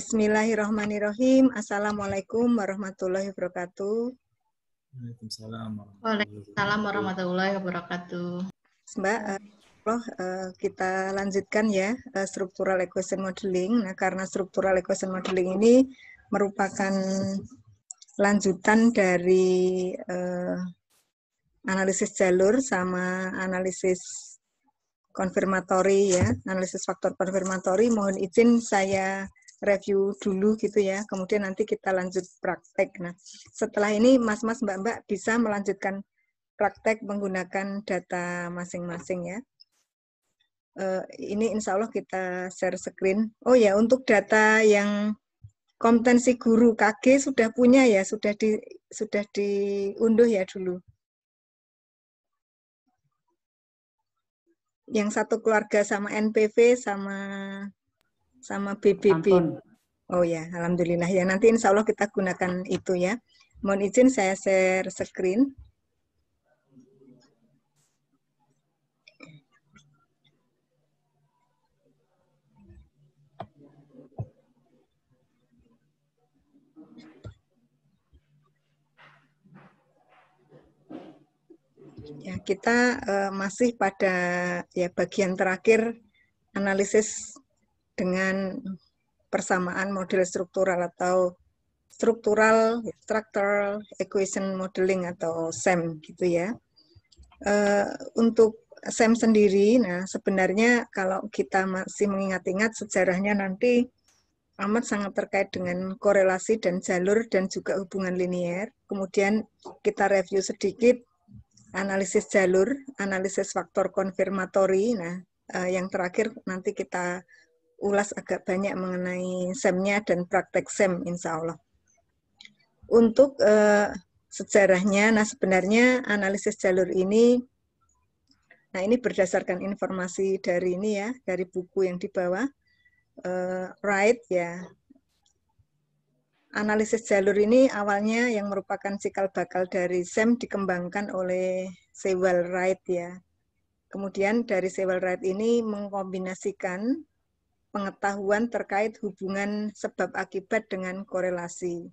Bismillahirrahmanirrahim. Assalamualaikum warahmatullahi wabarakatuh. Waalaikumsalam warahmatullahi wabarakatuh. Mbak, uh, kita lanjutkan ya eh, struktural equation modeling. Nah, karena struktural equation modeling ini merupakan lanjutan dari uh, analisis jalur sama analisis konfirmatori ya, analisis faktor konfirmatori. Mohon izin saya review dulu gitu ya, kemudian nanti kita lanjut praktek. Nah, setelah ini mas-mas mbak-mbak bisa melanjutkan praktek menggunakan data masing-masing ya. Uh, ini insya Allah kita share screen. Oh ya, untuk data yang kompetensi guru KG sudah punya ya, sudah di sudah diunduh ya dulu. Yang satu keluarga sama NPV sama sama BBB. Oh ya, alhamdulillah ya. Nanti insya Allah kita gunakan itu ya. Mohon izin saya share screen. Ya, kita uh, masih pada ya bagian terakhir analisis dengan persamaan model struktural atau struktural structural equation modeling atau SEM gitu ya. Uh, untuk SEM sendiri, nah sebenarnya kalau kita masih mengingat-ingat sejarahnya nanti amat sangat terkait dengan korelasi dan jalur dan juga hubungan linier. Kemudian kita review sedikit analisis jalur, analisis faktor konfirmatori. Nah, eh, yang terakhir nanti kita ulas agak banyak mengenai SEM-nya dan praktek SEM insya Allah. Untuk uh, sejarahnya, nah sebenarnya analisis jalur ini, nah ini berdasarkan informasi dari ini ya, dari buku yang di uh, Wright ya. Analisis jalur ini awalnya yang merupakan cikal bakal dari SEM dikembangkan oleh Sewell Wright ya. Kemudian dari Sewell Wright ini mengkombinasikan pengetahuan terkait hubungan sebab akibat dengan korelasi.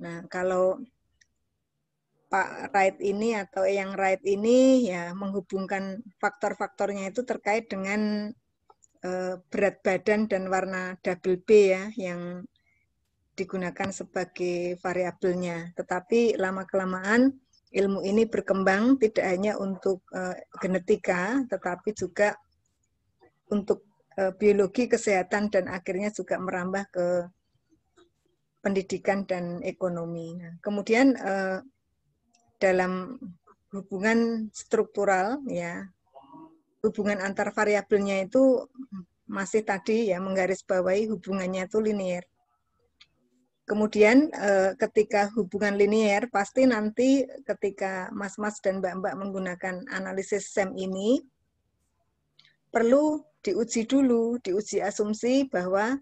Nah, kalau Pak Wright ini atau yang Wright ini ya menghubungkan faktor-faktornya itu terkait dengan eh, berat badan dan warna double B ya yang digunakan sebagai variabelnya. Tetapi lama kelamaan ilmu ini berkembang tidak hanya untuk eh, genetika tetapi juga untuk Eh, biologi, kesehatan, dan akhirnya juga merambah ke pendidikan dan ekonomi. Nah, kemudian eh, dalam hubungan struktural ya hubungan antar variabelnya itu masih tadi ya menggarisbawahi hubungannya itu linier. Kemudian eh, ketika hubungan linier pasti nanti ketika mas-mas dan mbak-mbak menggunakan analisis SEM ini perlu diuji dulu, diuji asumsi bahwa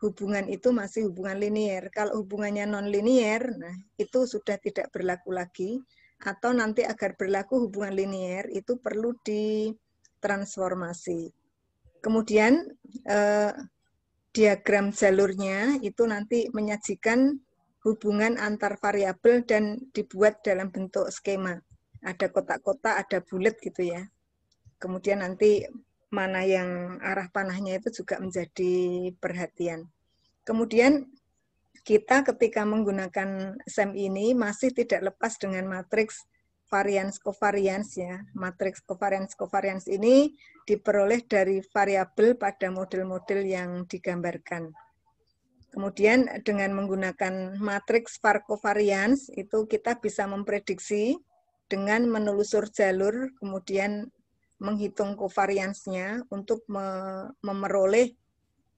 hubungan itu masih hubungan linier. Kalau hubungannya non-linier, nah itu sudah tidak berlaku lagi. Atau nanti agar berlaku hubungan linier itu perlu ditransformasi. Kemudian eh, diagram jalurnya itu nanti menyajikan hubungan antar variabel dan dibuat dalam bentuk skema. Ada kotak-kotak, ada bulat gitu ya. Kemudian nanti mana yang arah panahnya itu juga menjadi perhatian. Kemudian kita ketika menggunakan SEM ini masih tidak lepas dengan matriks varians covarians ya. Matriks covarians covarians ini diperoleh dari variabel pada model-model yang digambarkan. Kemudian dengan menggunakan matriks var covariance itu kita bisa memprediksi dengan menelusur jalur kemudian menghitung kovariansnya untuk me memeroleh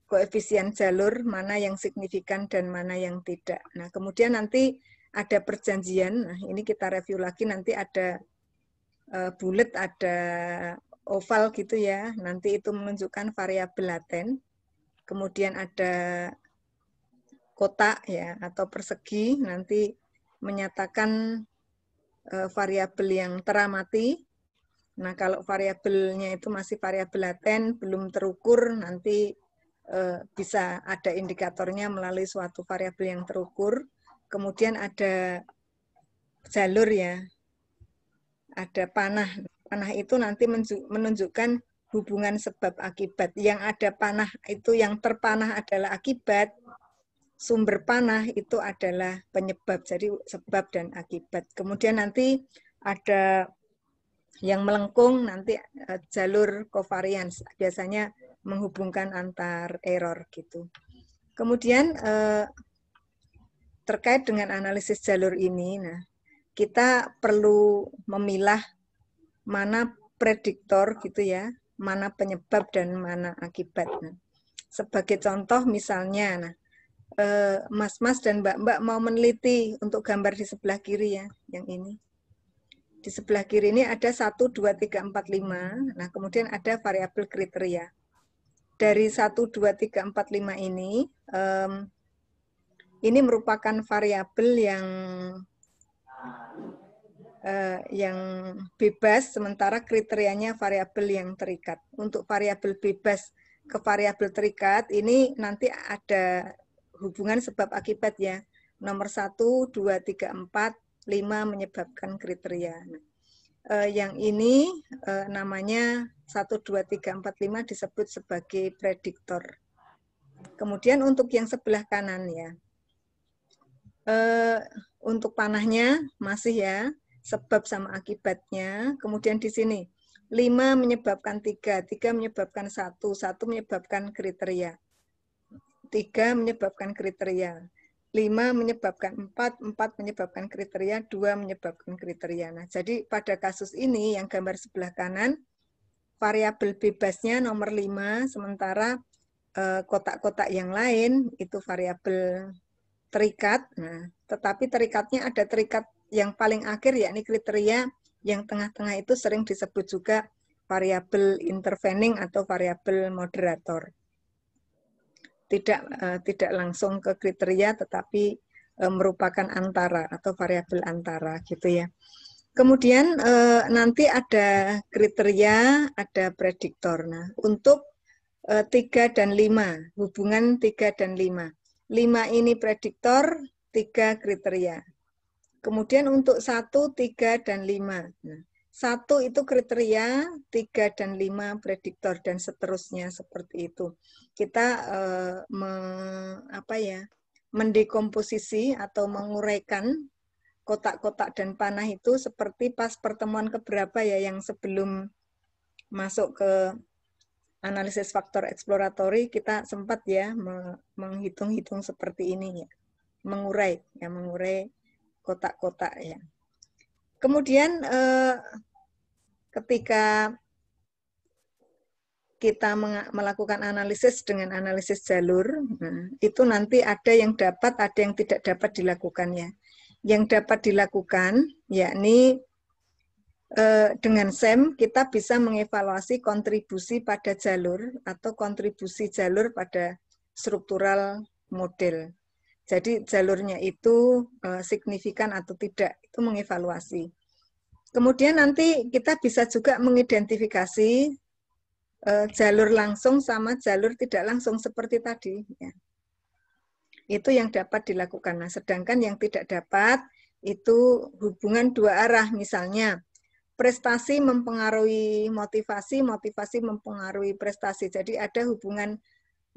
koefisien jalur mana yang signifikan dan mana yang tidak. Nah, kemudian nanti ada perjanjian. Nah, ini kita review lagi nanti ada uh, e, bulat, ada oval gitu ya. Nanti itu menunjukkan variabel laten. Kemudian ada kotak ya atau persegi nanti menyatakan uh, variabel yang teramati Nah, kalau variabelnya itu masih variabel laten, belum terukur, nanti eh, bisa ada indikatornya melalui suatu variabel yang terukur. Kemudian ada jalur ya, ada panah. Panah itu nanti menunjukkan hubungan sebab akibat. Yang ada panah itu yang terpanah adalah akibat, sumber panah itu adalah penyebab. Jadi sebab dan akibat. Kemudian nanti ada yang melengkung nanti eh, jalur covariance biasanya menghubungkan antar error gitu. Kemudian eh, terkait dengan analisis jalur ini, nah kita perlu memilah mana prediktor gitu ya, mana penyebab dan mana akibat. Nah, sebagai contoh misalnya, nah eh, mas-mas dan mbak-mbak mau meneliti untuk gambar di sebelah kiri ya, yang ini. Di sebelah kiri ini ada 1, 2, 3, 4, 5. Nah, kemudian ada variabel kriteria. Dari 1, 2, 3, 4, 5 ini, um, ini merupakan variabel yang uh, yang bebas, sementara kriterianya variabel yang terikat. Untuk variabel bebas ke variabel terikat, ini nanti ada hubungan sebab akibat ya. Nomor 1, 2, 3, 4, lima menyebabkan kriteria. Nah, eh, yang ini eh, namanya 1, 2, 3, 4, 5 disebut sebagai prediktor. Kemudian untuk yang sebelah kanan ya, eh, untuk panahnya masih ya, sebab sama akibatnya. Kemudian di sini, 5 menyebabkan 3, 3 menyebabkan 1, 1 menyebabkan kriteria. 3 menyebabkan kriteria lima menyebabkan empat empat menyebabkan kriteria, dua menyebabkan kriteria. Nah, jadi pada kasus ini yang gambar sebelah kanan, variabel bebasnya nomor lima sementara eh, kotak-kotak eh, yang lain itu variabel terikat. Nah, tetapi terikatnya ada terikat yang paling akhir, yakni kriteria yang tengah-tengah itu sering disebut juga variabel intervening atau variabel moderator tidak uh, tidak langsung ke kriteria tetapi uh, merupakan antara atau variabel antara gitu ya. Kemudian uh, nanti ada kriteria, ada prediktor. Nah, untuk uh, 3 dan 5, hubungan 3 dan 5. 5 ini prediktor, 3 kriteria. Kemudian untuk 1, 3, dan 5. Nah, satu itu kriteria, tiga dan lima prediktor dan seterusnya seperti itu. Kita eh, me, apa ya mendekomposisi atau menguraikan kotak-kotak dan panah itu seperti pas pertemuan keberapa ya yang sebelum masuk ke analisis faktor eksploratori kita sempat ya me, menghitung-hitung seperti ini ya mengurai ya mengurai kotak-kotak ya kemudian eh, ketika kita melakukan analisis dengan analisis jalur, nah, itu nanti ada yang dapat, ada yang tidak dapat dilakukannya. Yang dapat dilakukan, yakni eh, dengan SEM kita bisa mengevaluasi kontribusi pada jalur atau kontribusi jalur pada struktural model. Jadi jalurnya itu eh, signifikan atau tidak, itu mengevaluasi. Kemudian nanti kita bisa juga mengidentifikasi eh, jalur langsung sama jalur tidak langsung seperti tadi. Ya. Itu yang dapat dilakukan. Nah, sedangkan yang tidak dapat itu hubungan dua arah misalnya prestasi mempengaruhi motivasi, motivasi mempengaruhi prestasi. Jadi ada hubungan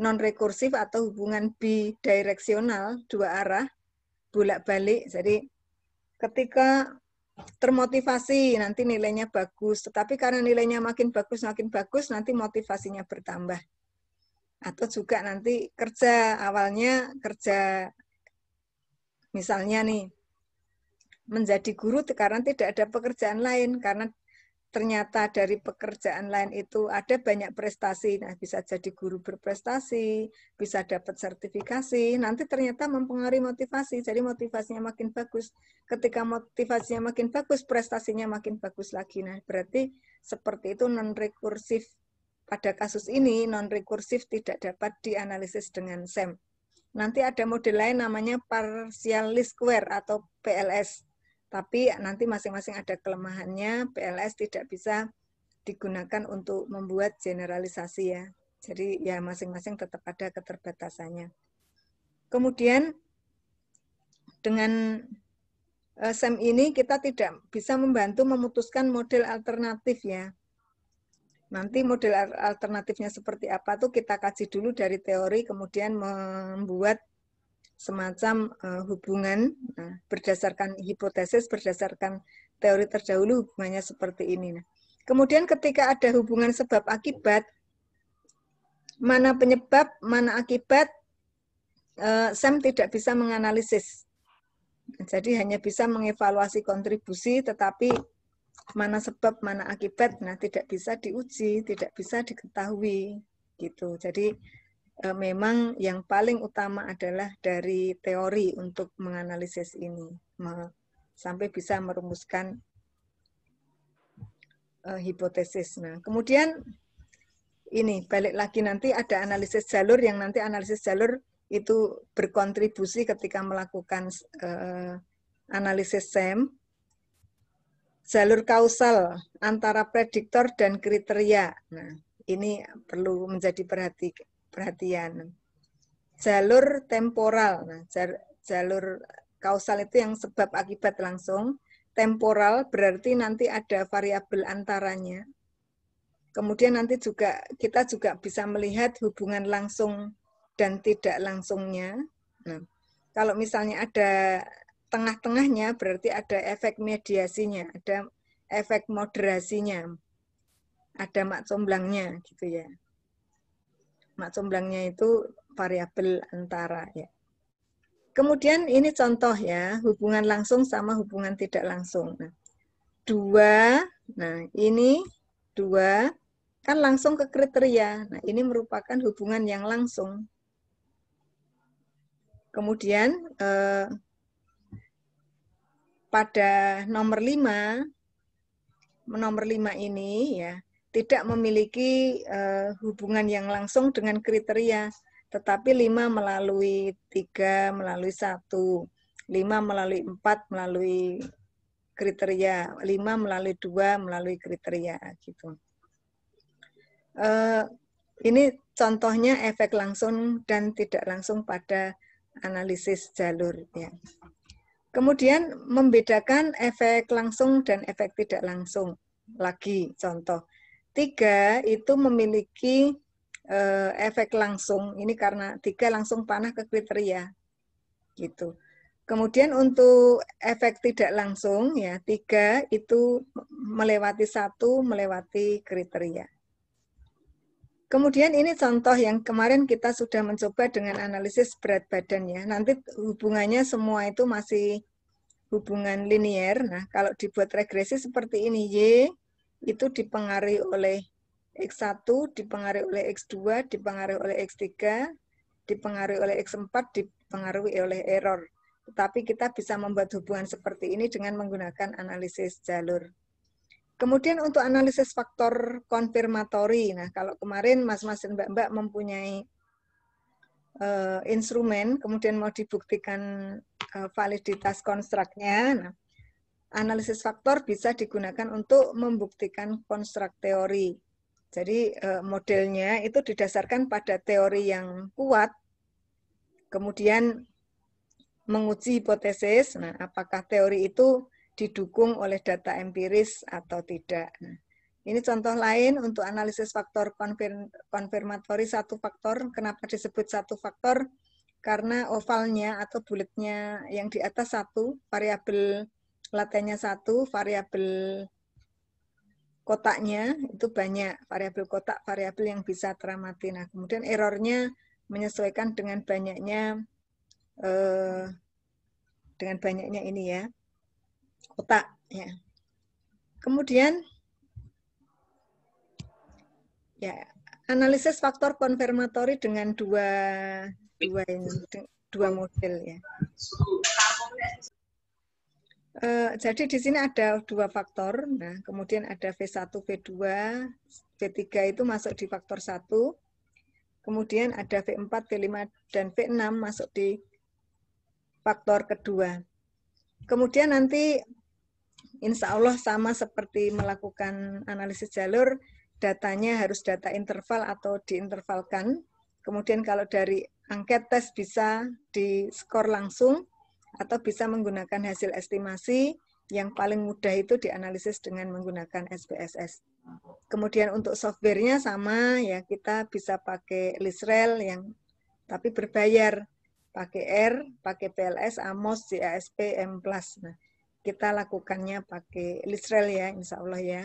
non rekursif atau hubungan bidireksional dua arah bolak-balik. Jadi ketika termotivasi nanti nilainya bagus tetapi karena nilainya makin bagus makin bagus nanti motivasinya bertambah atau juga nanti kerja awalnya kerja misalnya nih menjadi guru karena tidak ada pekerjaan lain karena ternyata dari pekerjaan lain itu ada banyak prestasi. Nah, bisa jadi guru berprestasi, bisa dapat sertifikasi. Nanti ternyata mempengaruhi motivasi. Jadi motivasinya makin bagus. Ketika motivasinya makin bagus, prestasinya makin bagus lagi. Nah, berarti seperti itu non rekursif. Pada kasus ini non rekursif tidak dapat dianalisis dengan SEM. Nanti ada model lain namanya partial least square atau PLS tapi nanti masing-masing ada kelemahannya PLS tidak bisa digunakan untuk membuat generalisasi ya jadi ya masing-masing tetap ada keterbatasannya kemudian dengan eh, SEM ini kita tidak bisa membantu memutuskan model alternatif ya. Nanti model alternatifnya seperti apa tuh kita kaji dulu dari teori, kemudian membuat semacam uh, hubungan nah, berdasarkan hipotesis, berdasarkan teori terdahulu hubungannya seperti ini. Nah, kemudian ketika ada hubungan sebab akibat, mana penyebab, mana akibat, uh, Sam tidak bisa menganalisis. Jadi hanya bisa mengevaluasi kontribusi, tetapi mana sebab, mana akibat, nah tidak bisa diuji, tidak bisa diketahui gitu. Jadi Eh, memang yang paling utama adalah dari teori untuk menganalisis ini sampai bisa merumuskan eh, hipotesis. Nah, kemudian ini balik lagi nanti ada analisis jalur yang nanti analisis jalur itu berkontribusi ketika melakukan uh, analisis SEM. Jalur kausal antara prediktor dan kriteria. Nah, ini perlu menjadi perhatian perhatian. Jalur temporal, nah, jalur kausal itu yang sebab akibat langsung. Temporal berarti nanti ada variabel antaranya. Kemudian nanti juga kita juga bisa melihat hubungan langsung dan tidak langsungnya. Nah, kalau misalnya ada tengah-tengahnya berarti ada efek mediasinya, ada efek moderasinya, ada mak comblangnya gitu ya mak comblangnya itu variabel antara ya. Kemudian ini contoh ya, hubungan langsung sama hubungan tidak langsung. Nah, dua, nah ini dua, kan langsung ke kriteria. Nah, ini merupakan hubungan yang langsung. Kemudian eh, pada nomor lima, nomor lima ini ya, tidak memiliki uh, hubungan yang langsung dengan kriteria, tetapi lima melalui tiga, melalui satu, lima melalui empat, melalui kriteria, lima melalui dua, melalui kriteria gitu. Uh, ini contohnya efek langsung dan tidak langsung pada analisis jalur. Ya. Kemudian membedakan efek langsung dan efek tidak langsung lagi contoh Tiga itu memiliki uh, efek langsung. Ini karena tiga langsung panah ke kriteria. Gitu. Kemudian untuk efek tidak langsung ya tiga itu melewati satu melewati kriteria. Kemudian ini contoh yang kemarin kita sudah mencoba dengan analisis berat badan ya. Nanti hubungannya semua itu masih hubungan linier. Nah kalau dibuat regresi seperti ini y itu dipengaruhi oleh X1, dipengaruhi oleh X2, dipengaruhi oleh X3, dipengaruhi oleh X4, dipengaruhi oleh error. Tetapi kita bisa membuat hubungan seperti ini dengan menggunakan analisis jalur. Kemudian untuk analisis faktor konfirmatori, nah kalau kemarin mas-mas dan mbak-mbak mempunyai uh, instrumen, kemudian mau dibuktikan uh, validitas konstruknya, nah analisis faktor bisa digunakan untuk membuktikan konstruk teori. Jadi eh, modelnya itu didasarkan pada teori yang kuat, kemudian menguji hipotesis, nah apakah teori itu didukung oleh data empiris atau tidak. Nah, ini contoh lain untuk analisis faktor konfirm konfirmatori satu faktor. Kenapa disebut satu faktor? Karena ovalnya atau bulatnya yang di atas satu, variabel latenya satu variabel kotaknya itu banyak variabel kotak variabel yang bisa teramati. Nah kemudian errornya menyesuaikan dengan banyaknya eh, dengan banyaknya ini ya kotak ya. Kemudian ya analisis faktor konfirmatori dengan dua dua ini dua model ya. Eh, jadi di sini ada dua faktor. Nah, kemudian ada V1, V2, V3 itu masuk di faktor 1. Kemudian ada V4, V5, dan V6 masuk di faktor kedua. Kemudian nanti insya Allah sama seperti melakukan analisis jalur, datanya harus data interval atau diintervalkan. Kemudian kalau dari angket tes bisa di skor langsung, atau bisa menggunakan hasil estimasi yang paling mudah itu dianalisis dengan menggunakan SPSS. Kemudian untuk softwarenya sama ya kita bisa pakai Lisrel yang tapi berbayar pakai R, pakai PLS, Amos, JASP, M+. Nah, kita lakukannya pakai Lisrel ya, insya Allah ya.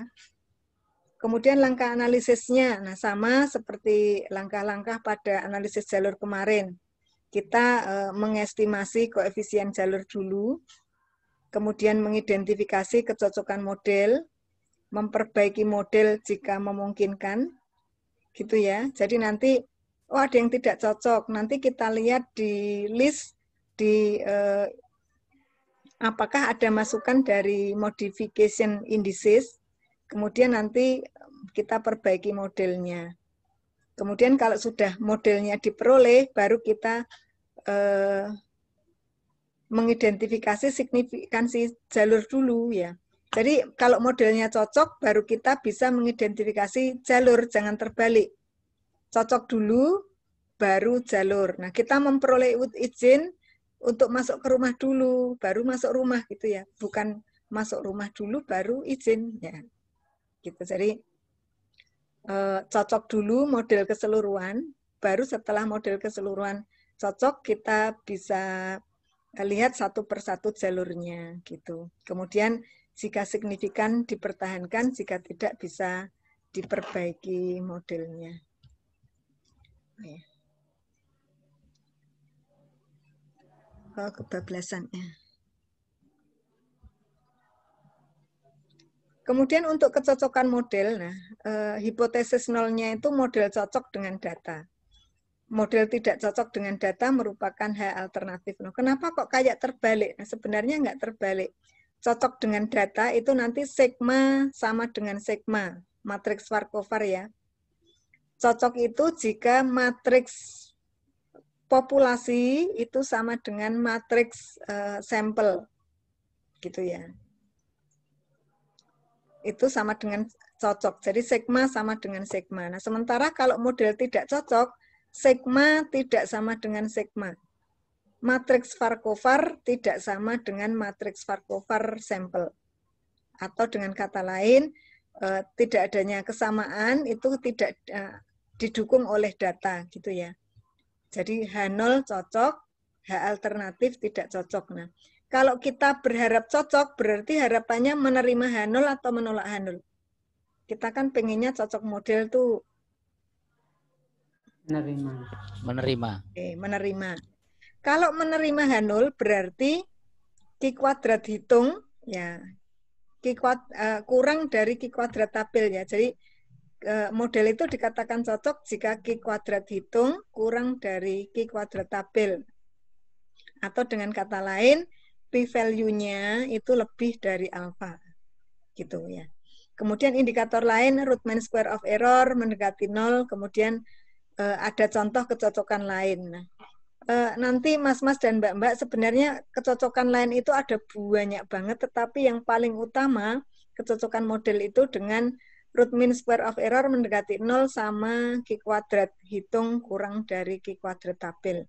Kemudian langkah analisisnya, nah sama seperti langkah-langkah pada analisis jalur kemarin kita eh, mengestimasi koefisien jalur dulu, kemudian mengidentifikasi kecocokan model, memperbaiki model jika memungkinkan, gitu ya. Jadi nanti, oh ada yang tidak cocok, nanti kita lihat di list di eh, apakah ada masukan dari modification indices, kemudian nanti kita perbaiki modelnya. Kemudian kalau sudah modelnya diperoleh, baru kita eh, mengidentifikasi signifikansi jalur dulu ya. Jadi kalau modelnya cocok, baru kita bisa mengidentifikasi jalur, jangan terbalik. Cocok dulu, baru jalur. Nah, kita memperoleh izin untuk masuk ke rumah dulu, baru masuk rumah gitu ya. Bukan masuk rumah dulu, baru izin ya. Gitu. Jadi Eh, cocok dulu model keseluruhan, baru setelah model keseluruhan cocok kita bisa eh, lihat satu persatu jalurnya gitu. Kemudian jika signifikan dipertahankan, jika tidak bisa diperbaiki modelnya. Oh, ya. Oh, kebablasan ya. Kemudian untuk kecocokan model, nah eh, hipotesis nolnya itu model cocok dengan data. Model tidak cocok dengan data merupakan hal alternatif. Nah, kenapa kok kayak terbalik? Nah, sebenarnya nggak terbalik. Cocok dengan data itu nanti sigma sama dengan sigma, matriks Varkovar ya. Cocok itu jika matriks populasi itu sama dengan matriks eh, sampel, gitu ya itu sama dengan cocok. Jadi sigma sama dengan sigma. Nah, sementara kalau model tidak cocok, sigma tidak sama dengan sigma. Matriks Farkovar tidak sama dengan matriks Farkovar sampel. Atau dengan kata lain, eh, tidak adanya kesamaan itu tidak eh, didukung oleh data gitu ya. Jadi H0 cocok, H alternatif tidak cocok. Nah, kalau kita berharap cocok, berarti harapannya menerima Hanul atau menolak Hanul. Kita kan pengennya cocok model tuh menerima. Menerima. Oke, menerima. Kalau menerima Hanul berarti Ki kuadrat hitung ya Ki kuat, uh, eh, kurang dari Ki kuadrat tabel ya. Jadi eh, model itu dikatakan cocok jika Ki kuadrat hitung kurang dari Ki kuadrat tabel. Atau dengan kata lain, p-value-nya itu lebih dari alpha, gitu ya. Kemudian indikator lain root mean square of error mendekati nol, kemudian uh, ada contoh kecocokan lain. Nah, uh, nanti mas-mas dan mbak-mbak sebenarnya kecocokan lain itu ada banyak banget, tetapi yang paling utama kecocokan model itu dengan root mean square of error mendekati nol sama k kuadrat, hitung kurang dari k kuadrat tabel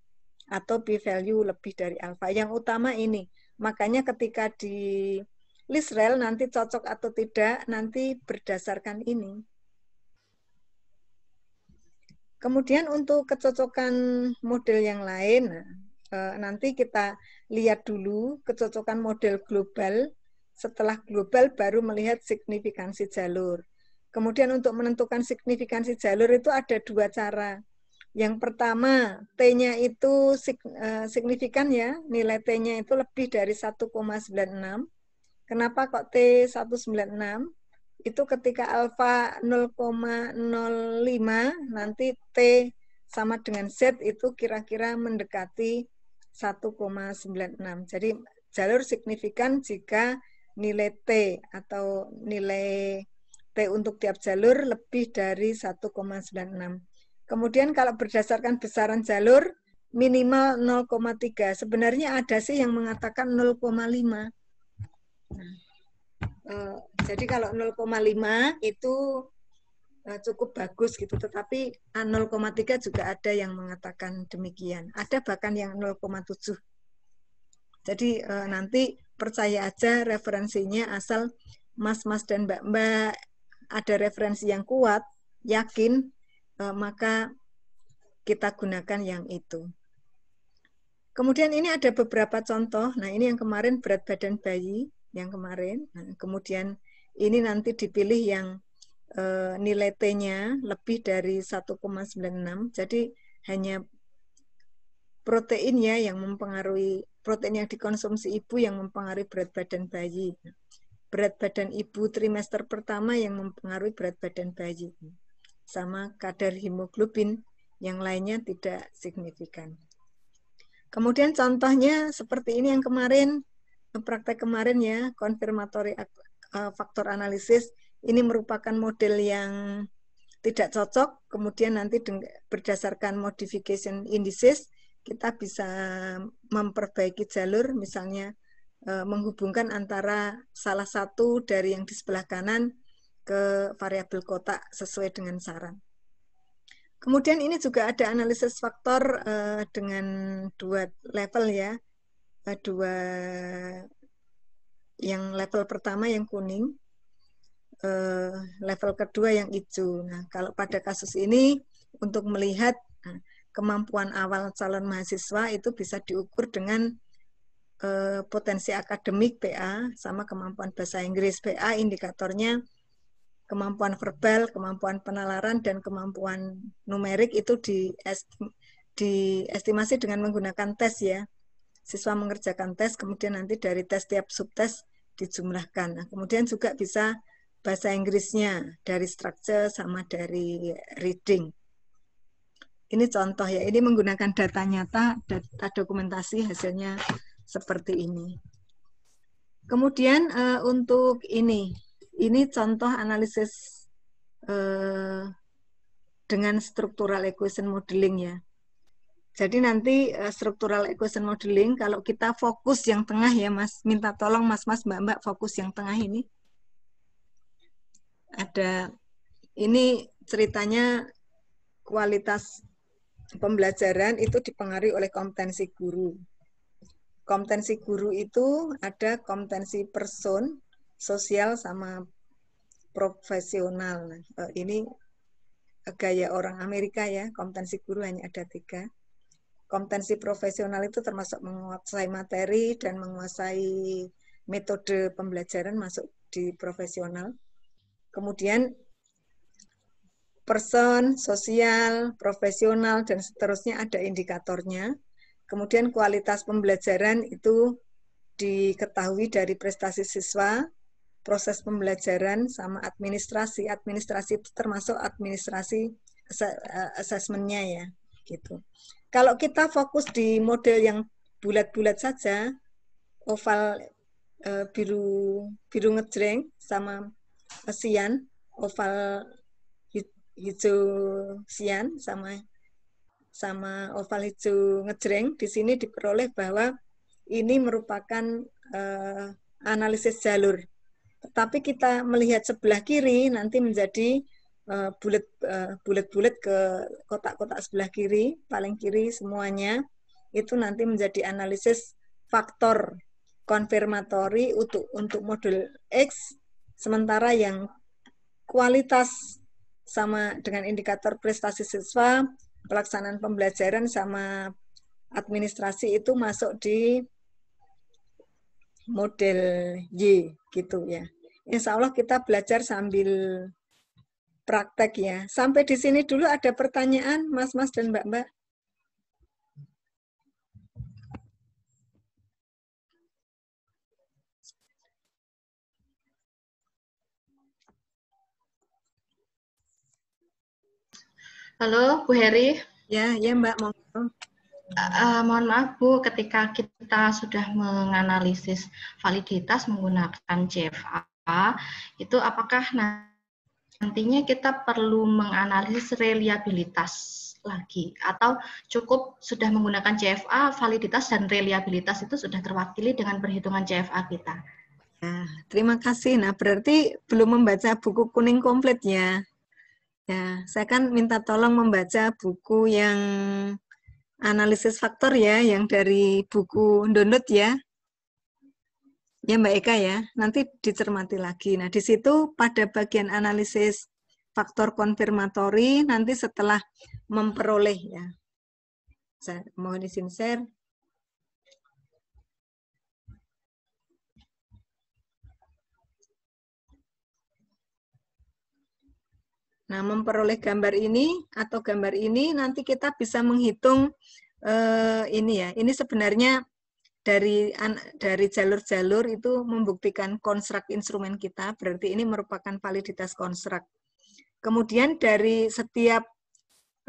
atau p-value lebih dari alpha. Yang utama ini, Makanya ketika di list rel nanti cocok atau tidak nanti berdasarkan ini. Kemudian untuk kecocokan model yang lain, eh, nanti kita lihat dulu kecocokan model global. Setelah global baru melihat signifikansi jalur. Kemudian untuk menentukan signifikansi jalur itu ada dua cara. Yang pertama, T-nya itu eh, signifikan ya, nilai T-nya itu lebih dari 1,96. Kenapa kok T196? Itu ketika alfa 0,05 nanti T sama dengan Z itu kira-kira mendekati 1,96. Jadi jalur signifikan jika nilai T atau nilai T untuk tiap jalur lebih dari 1,96. Kemudian kalau berdasarkan besaran jalur minimal 0,3. Sebenarnya ada sih yang mengatakan 0,5. Nah, eh, jadi kalau 0,5 itu eh, cukup bagus gitu, tetapi 0,3 ah, juga ada yang mengatakan demikian. Ada bahkan yang 0,7. Jadi eh, nanti percaya aja referensinya asal mas-mas dan mbak-mbak ada referensi yang kuat, yakin Eh, maka kita gunakan yang itu. Kemudian ini ada beberapa contoh. Nah, ini yang kemarin berat badan bayi yang kemarin. Nah, kemudian ini nanti dipilih yang e, nilai T-nya lebih dari 1,96. Jadi hanya proteinnya yang mempengaruhi protein yang dikonsumsi ibu yang mempengaruhi berat badan bayi. Berat badan ibu trimester pertama yang mempengaruhi berat badan bayi sama kadar hemoglobin yang lainnya tidak signifikan. Kemudian contohnya seperti ini yang kemarin praktek kemarin ya konfirmatori eh, faktor analisis ini merupakan model yang tidak cocok kemudian nanti berdasarkan modification indices kita bisa memperbaiki jalur misalnya eh, menghubungkan antara salah satu dari yang di sebelah kanan ke variabel kotak sesuai dengan saran. Kemudian ini juga ada analisis faktor uh, dengan dua level ya, eh, dua yang level pertama yang kuning, uh, level kedua yang hijau. Nah kalau pada kasus ini untuk melihat nah, kemampuan awal calon mahasiswa itu bisa diukur dengan uh, potensi akademik PA sama kemampuan bahasa Inggris PA indikatornya kemampuan verbal, kemampuan penalaran dan kemampuan numerik itu di diestimasi dengan menggunakan tes ya. Siswa mengerjakan tes kemudian nanti dari tes tiap subtes dijumlahkan. Nah, kemudian juga bisa bahasa Inggrisnya dari structure sama dari reading. Ini contoh ya, ini menggunakan data nyata, data dokumentasi hasilnya seperti ini. Kemudian uh, untuk ini ini contoh analisis eh, dengan structural equation modeling ya. Jadi nanti uh, eh, structural equation modeling kalau kita fokus yang tengah ya Mas, minta tolong Mas-mas Mbak-mbak fokus yang tengah ini. Ada ini ceritanya kualitas pembelajaran itu dipengaruhi oleh kompetensi guru. Kompetensi guru itu ada kompetensi person, sosial sama profesional. Nah, eh, ini gaya orang Amerika ya, kompetensi guru hanya ada tiga. Kompetensi profesional itu termasuk menguasai materi dan menguasai metode pembelajaran masuk di profesional. Kemudian person, sosial, profesional, dan seterusnya ada indikatornya. Kemudian kualitas pembelajaran itu diketahui dari prestasi siswa, proses pembelajaran sama administrasi. Administrasi itu termasuk administrasi asesmennya eh, ya, gitu. Kalau kita fokus di model yang bulat-bulat saja, oval e, biru biru ngejreng sama sian, oval hijau sian sama sama oval hijau ngejreng di sini diperoleh bahwa ini merupakan e, analisis jalur tapi kita melihat sebelah kiri nanti menjadi bulat uh, bulat ke kotak-kotak sebelah kiri, paling kiri semuanya itu nanti menjadi analisis faktor konfirmatori untuk untuk modul X sementara yang kualitas sama dengan indikator prestasi siswa, pelaksanaan pembelajaran sama administrasi itu masuk di model Y gitu ya. Insya Allah kita belajar sambil praktek ya. Sampai di sini dulu ada pertanyaan mas-mas dan mbak-mbak. Halo, Bu Heri. Ya, ya Mbak, monggo uh, mohon maaf Bu, ketika kita sudah menganalisis validitas menggunakan CFA, itu apakah nantinya kita perlu menganalisis reliabilitas lagi atau cukup sudah menggunakan CFA validitas dan reliabilitas itu sudah terwakili dengan perhitungan CFA kita. Nah, terima kasih. Nah, berarti belum membaca buku kuning komplitnya. Ya, saya kan minta tolong membaca buku yang analisis faktor ya yang dari buku download ya. Ya Mbak Eka ya, nanti dicermati lagi. Nah, di situ pada bagian analisis faktor konfirmatori nanti setelah memperoleh ya. Saya mohon izin share. Nah, memperoleh gambar ini atau gambar ini nanti kita bisa menghitung eh, ini ya. Ini sebenarnya dari dari jalur-jalur itu membuktikan konstruk instrumen kita, berarti ini merupakan validitas konstruk. Kemudian dari setiap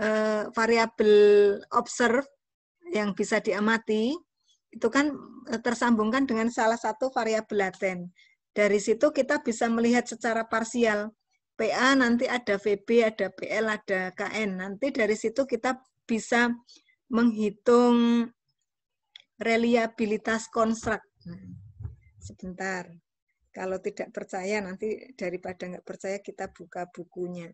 eh, variabel observe yang bisa diamati itu kan eh, tersambungkan dengan salah satu variabel laten. Dari situ kita bisa melihat secara parsial PA, nanti ada VB, ada PL, ada KN. Nanti dari situ kita bisa menghitung reliabilitas konstruk. sebentar. Kalau tidak percaya, nanti daripada nggak percaya kita buka bukunya.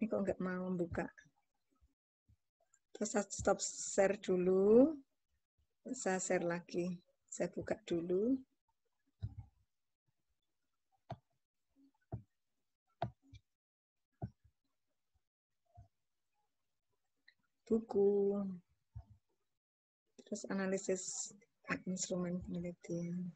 Ini kok nggak mau membuka? Terus saya stop share dulu. Saya share lagi. Saya buka dulu. Buku. Terus analisis instrumen penelitian.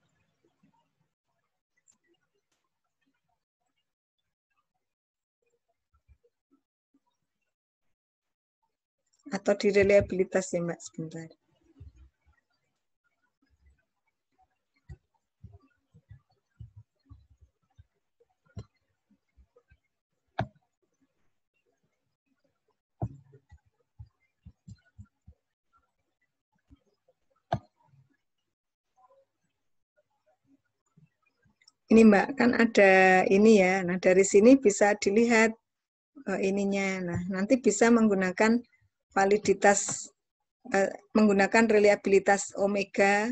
atau di reliabilitas ya Mbak sebentar. Ini Mbak kan ada ini ya. Nah, dari sini bisa dilihat uh, ininya. Nah, nanti bisa menggunakan validitas uh, menggunakan reliabilitas omega,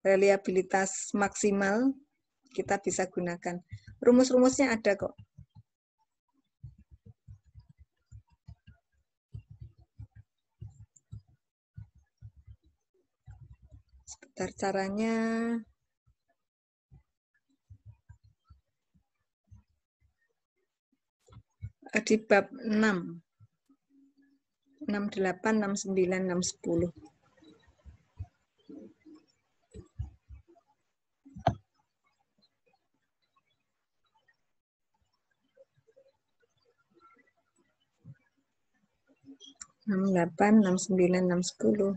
reliabilitas maksimal, kita bisa gunakan. Rumus-rumusnya ada kok. sebentar caranya eh, di bab 6 68, 69, 610. enam delapan enam sembilan enam sepuluh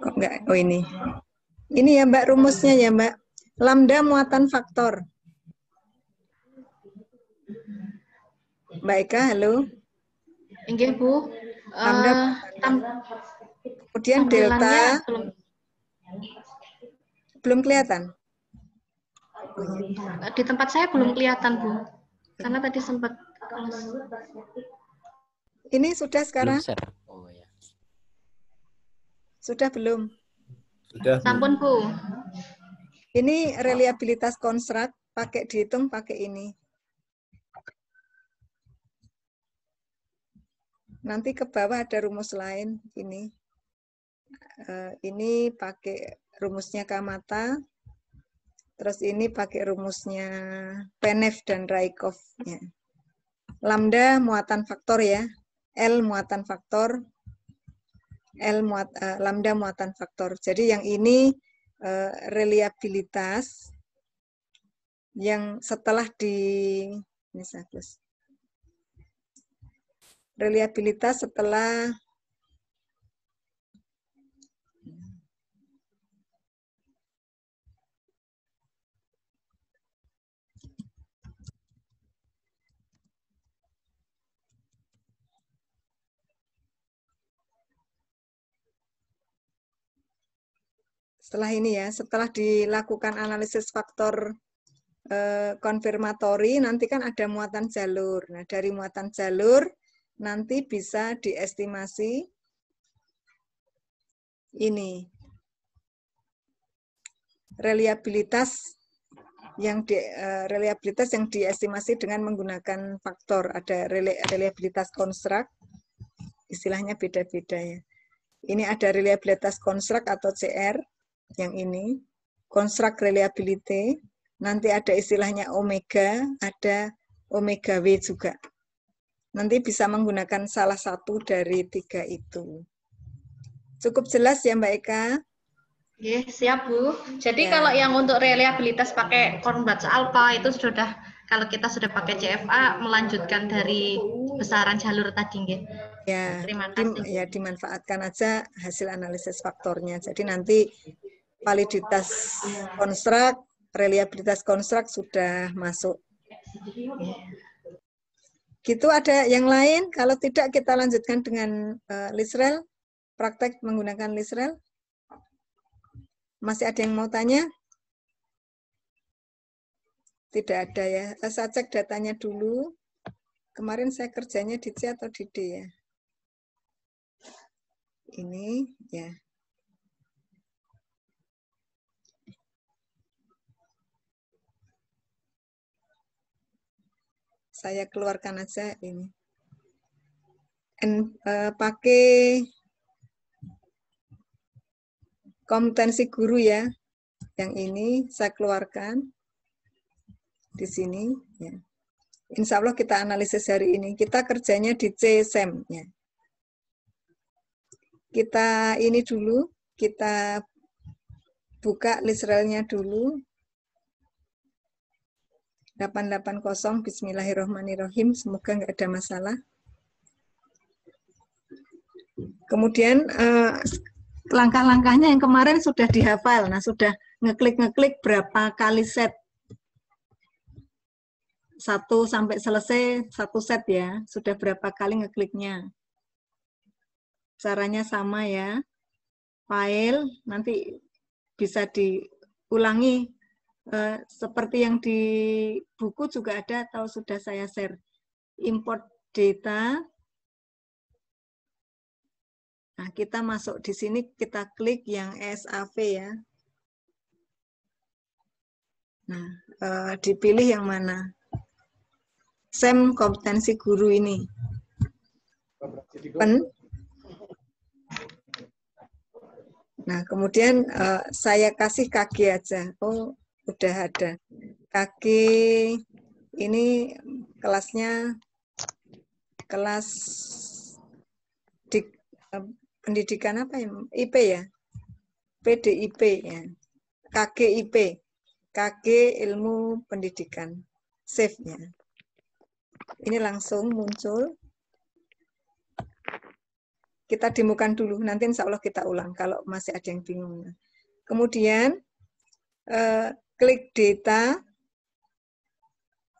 kok enggak oh ini ini ya mbak rumusnya ya mbak lambda muatan faktor Mbak halo. Ingin Bu. Uh, tam kemudian delta belum, belum kelihatan. Eh, di tempat saya belum kelihatan, Bu. Karena tadi sempat Ini sudah sekarang? Belum oh, ya. Sudah belum? Sudah. Sampun, Bu. Ini reliabilitas konstrukt pakai dihitung pakai ini. Nanti ke bawah ada rumus lain ini. Uh, ini pakai rumusnya Kamata. Terus ini pakai rumusnya Penev dan Raikov. Ya. Lambda muatan faktor ya. L muatan faktor. L muat, uh, lambda muatan faktor. Jadi yang ini uh, reliabilitas yang setelah di ini saya plus reliabilitas setelah setelah ini ya, setelah dilakukan analisis faktor eh, konfirmatori, nanti kan ada muatan jalur. Nah, dari muatan jalur nanti bisa diestimasi ini reliabilitas yang di, eh, reliabilitas yang diestimasi dengan menggunakan faktor ada reliabilitas konstruk istilahnya beda-beda ya. Ini ada reliabilitas konstruk atau CR yang ini konstruk reliability nanti ada istilahnya omega ada omega W juga Nanti bisa menggunakan salah satu dari tiga itu. Cukup jelas ya Mbak Eka? Iya siap Bu. Jadi ya. kalau yang untuk reliabilitas pakai Kornblatz Alpha itu sudah kalau kita sudah pakai CFA melanjutkan dari besaran jalur tadi nggih. Ya. Terima kasih. Dim, ya dimanfaatkan aja hasil analisis faktornya. Jadi nanti validitas konstruk, reliabilitas konstruk sudah masuk. Ya. Gitu ada yang lain? Kalau tidak kita lanjutkan dengan uh, Lisrel, praktek menggunakan Lisrel. Masih ada yang mau tanya? Tidak ada ya. Eh, saya cek datanya dulu. Kemarin saya kerjanya di C atau di D ya. Ini ya. saya keluarkan aja ini. uh, pakai kompetensi guru ya. Yang ini saya keluarkan di sini. Ya. Insya Allah kita analisis hari ini. Kita kerjanya di CSM. Ya. Kita ini dulu, kita buka list dulu. 880 Bismillahirrohmanirrohim semoga nggak ada masalah kemudian eh, langkah-langkahnya yang kemarin sudah dihafal nah sudah ngeklik-ngeklik berapa kali set satu sampai selesai satu set ya sudah berapa kali ngekliknya caranya sama ya file nanti bisa diulangi Eh, seperti yang di buku juga ada atau sudah saya share import data Nah, kita masuk di sini, kita klik yang SAV ya. Nah, eh, dipilih yang mana? SEM kompetensi guru ini. Pen. Nah, kemudian eh, saya kasih kaki aja. Oh, udah ada. Kaki ini kelasnya kelas di, pendidikan apa ya? IP ya? PDIP ya. KGIP. KG Ilmu Pendidikan. Save-nya. Ini langsung muncul. Kita dimukan dulu, nanti insya Allah kita ulang kalau masih ada yang bingung. Kemudian, eh, klik data,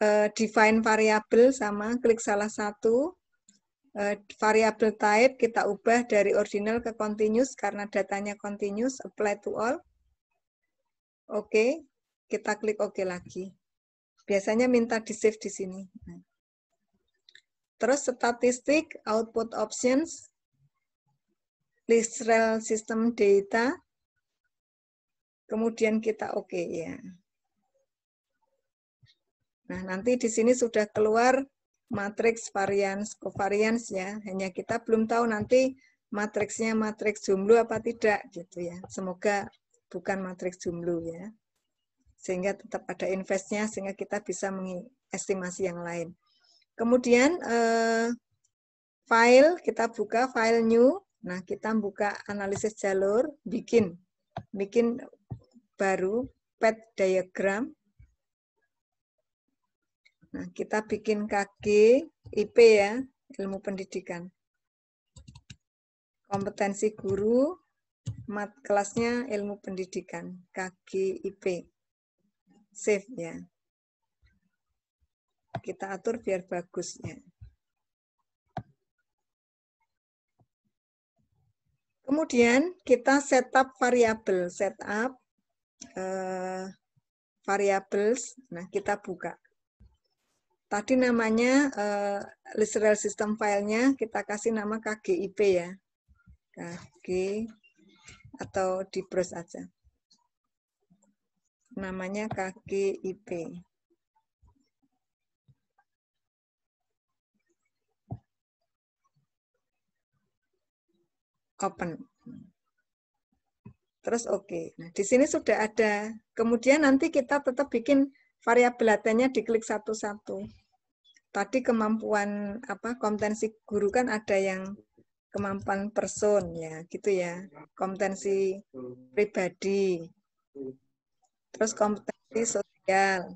eh, define Variable sama, klik salah satu, eh, variable type kita ubah dari ordinal ke continuous karena datanya continuous, apply to all. Oke, okay. kita klik Oke lagi. Biasanya minta di save di sini. Terus statistik, output options, List Rel system data, kemudian kita oke okay, ya. Nah, nanti di sini sudah keluar matriks varians covariance ya. Hanya kita belum tahu nanti matriksnya matriks jumlah apa tidak gitu ya. Semoga bukan matriks jumlah ya. Sehingga tetap ada investnya sehingga kita bisa mengestimasi yang lain. Kemudian eh, file kita buka file new. Nah, kita buka analisis jalur bikin bikin baru, pet diagram. Nah, kita bikin kaki IP ya, ilmu pendidikan. Kompetensi guru, mat kelasnya ilmu pendidikan, kaki IP. Save ya. Kita atur biar bagusnya. Kemudian kita setup variabel, setup uh, variables. Nah, kita buka. Tadi namanya uh, literal system filenya kita kasih nama KGIP ya. KG atau di browse aja. Namanya KGIP. Open. Terus oke. Okay. Nah, di sini sudah ada. Kemudian nanti kita tetap bikin variabel latennya diklik satu-satu. Tadi kemampuan apa kompetensi guru kan ada yang kemampuan person ya, gitu ya. Kompetensi pribadi. Terus kompetensi sosial.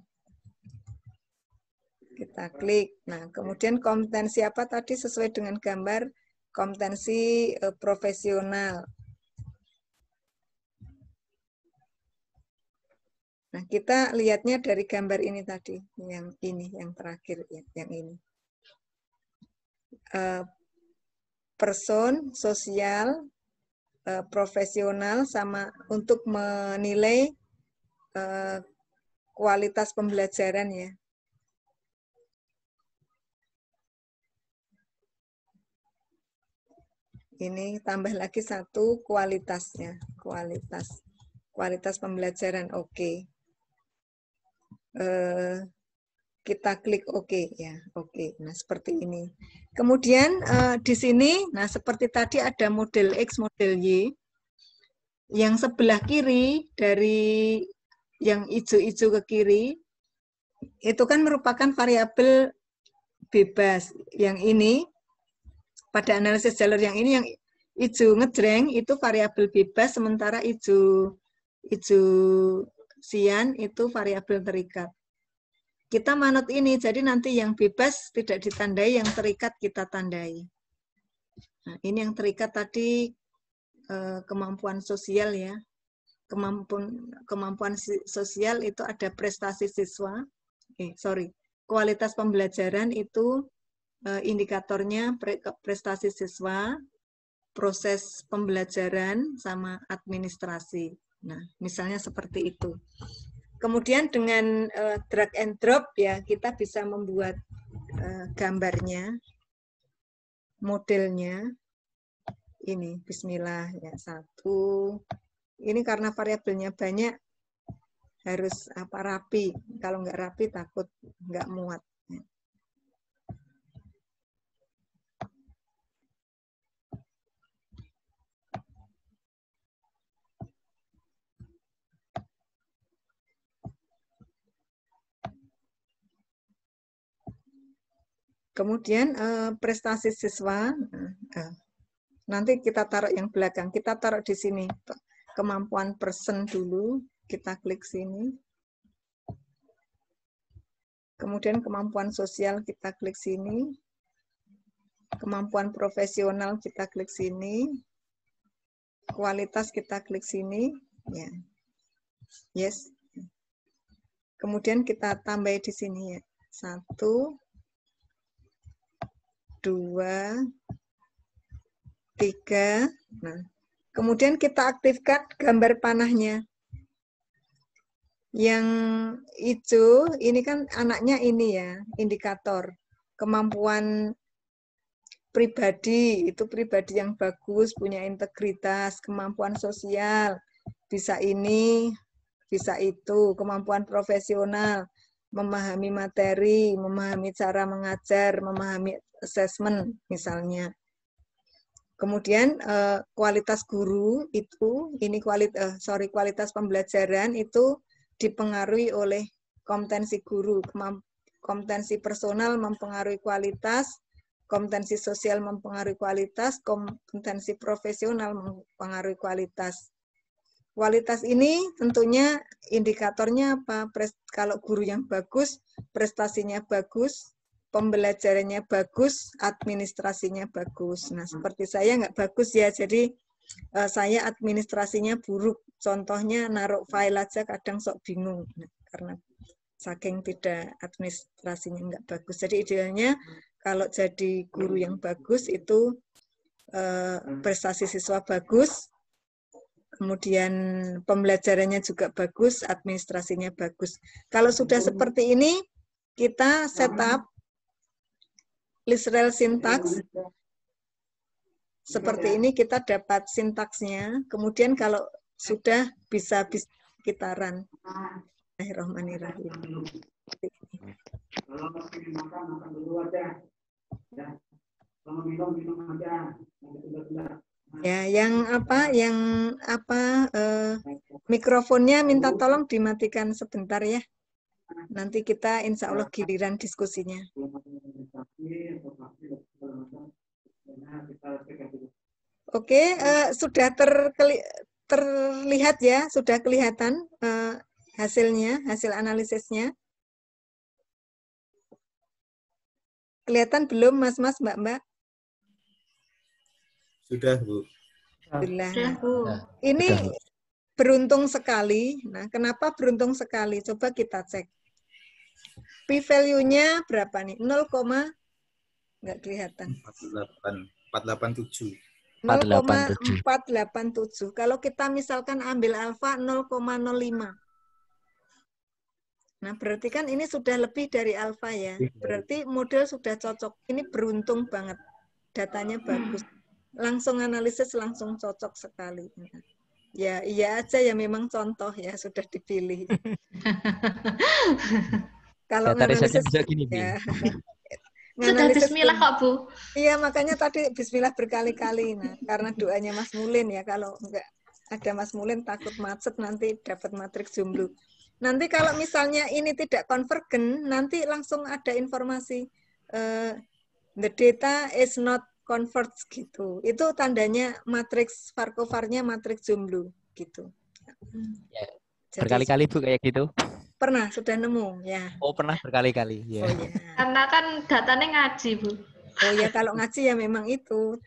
Kita klik. Nah, kemudian kompetensi apa tadi sesuai dengan gambar kompetensi eh, profesional Nah, kita lihatnya dari gambar ini tadi, yang ini, yang terakhir, yang ini. Eh, person, sosial, eh, profesional, sama untuk menilai eh, kualitas pembelajaran ya. Ini tambah lagi satu kualitasnya, kualitas kualitas pembelajaran oke. Okay. Eh, kita klik OK ya, oke. Okay. Nah seperti ini. Kemudian uh, di sini, nah seperti tadi ada model X, model Y. Yang sebelah kiri dari yang hijau-hijau ke kiri itu kan merupakan variabel bebas. Yang ini pada analisis jalur yang ini yang hijau ngejreng itu variabel bebas sementara hijau hijau sian itu variabel terikat. Kita manut ini, jadi nanti yang bebas tidak ditandai, yang terikat kita tandai. Nah, ini yang terikat tadi eh, kemampuan sosial ya. Kemampuan kemampuan sosial itu ada prestasi siswa. Eh, sorry, kualitas pembelajaran itu eh, indikatornya prestasi siswa, proses pembelajaran sama administrasi. Nah, misalnya seperti itu. Kemudian dengan uh, drag and drop ya kita bisa membuat uh, gambarnya, modelnya. Ini Bismillah ya satu. Ini karena variabelnya banyak harus apa rapi. Kalau nggak rapi takut nggak muat. Kemudian eh, prestasi siswa, eh, nanti kita taruh yang belakang, kita taruh di sini. Kemampuan persen dulu, kita klik sini. Kemudian kemampuan sosial, kita klik sini. Kemampuan profesional, kita klik sini. Kualitas, kita klik sini. Ya. Yes. Kemudian kita tambah di sini ya. Satu, dua, tiga. Nah, kemudian kita aktifkan gambar panahnya. Yang itu ini kan anaknya ini ya, indikator kemampuan pribadi itu pribadi yang bagus, punya integritas, kemampuan sosial, bisa ini, bisa itu, kemampuan profesional, memahami materi, memahami cara mengajar, memahami assessment misalnya. Kemudian eh, kualitas guru itu ini kualitas eh, sorry kualitas pembelajaran itu dipengaruhi oleh kompetensi guru, kompetensi personal mempengaruhi kualitas, kompetensi sosial mempengaruhi kualitas, kompetensi profesional mempengaruhi kualitas. Kualitas ini tentunya indikatornya apa? Kalau guru yang bagus, prestasinya bagus, pembelajarannya bagus, administrasinya bagus. Nah, seperti saya nggak bagus ya, jadi uh, saya administrasinya buruk. Contohnya naruh file aja kadang sok bingung nah, karena saking tidak administrasinya nggak bagus. Jadi idealnya kalau jadi guru yang bagus itu uh, prestasi siswa bagus, kemudian pembelajarannya juga bagus, administrasinya bagus. Kalau sudah seperti ini, kita setup Lisrel sintaks. Seperti ini kita dapat sintaksnya. Kemudian kalau sudah bisa bisa run. Bismillahirrahmanirrahim. Ya, yang apa, yang apa, eh, mikrofonnya minta tolong dimatikan sebentar ya. Nanti kita insya Allah giliran diskusinya. Oke, eh, sudah terkeli, terlihat ya, sudah kelihatan eh, hasilnya, hasil analisisnya. Kelihatan belum, mas-mas, mbak-mbak? Sudah, Bu. Alhamdulillah. Sudah, Bu. ini beruntung sekali. Nah, kenapa beruntung sekali? Coba kita cek. P value-nya berapa nih? 0, enggak kelihatan. 48 487. 0,487. Kalau kita misalkan ambil alfa 0,05. Nah, berarti kan ini sudah lebih dari alfa ya. Berarti model sudah cocok. Ini beruntung banget. Datanya hmm. bagus. Hmm langsung analisis langsung cocok sekali. Ya, iya aja ya memang contoh ya sudah dipilih. Kalau ya, analisis bisa gini, ya. Sudah bismillah kok, Bu. Iya, makanya tadi bismillah berkali-kali nah, karena doanya Mas Mulin ya kalau enggak ada Mas Mulin takut macet nanti dapat matriks jomblo. Nanti kalau misalnya ini tidak konvergen nanti langsung ada informasi uh, the data is not converts gitu. Itu tandanya matriks Farkovarnya matriks jomblo gitu. Ya. Berkali-kali Bu kayak gitu? Pernah, sudah nemu ya. Oh, pernah berkali-kali. Ya. Oh, ya. Iya. Karena kan datanya ngaji, Bu. Oh ya, kalau ngaji ya memang itu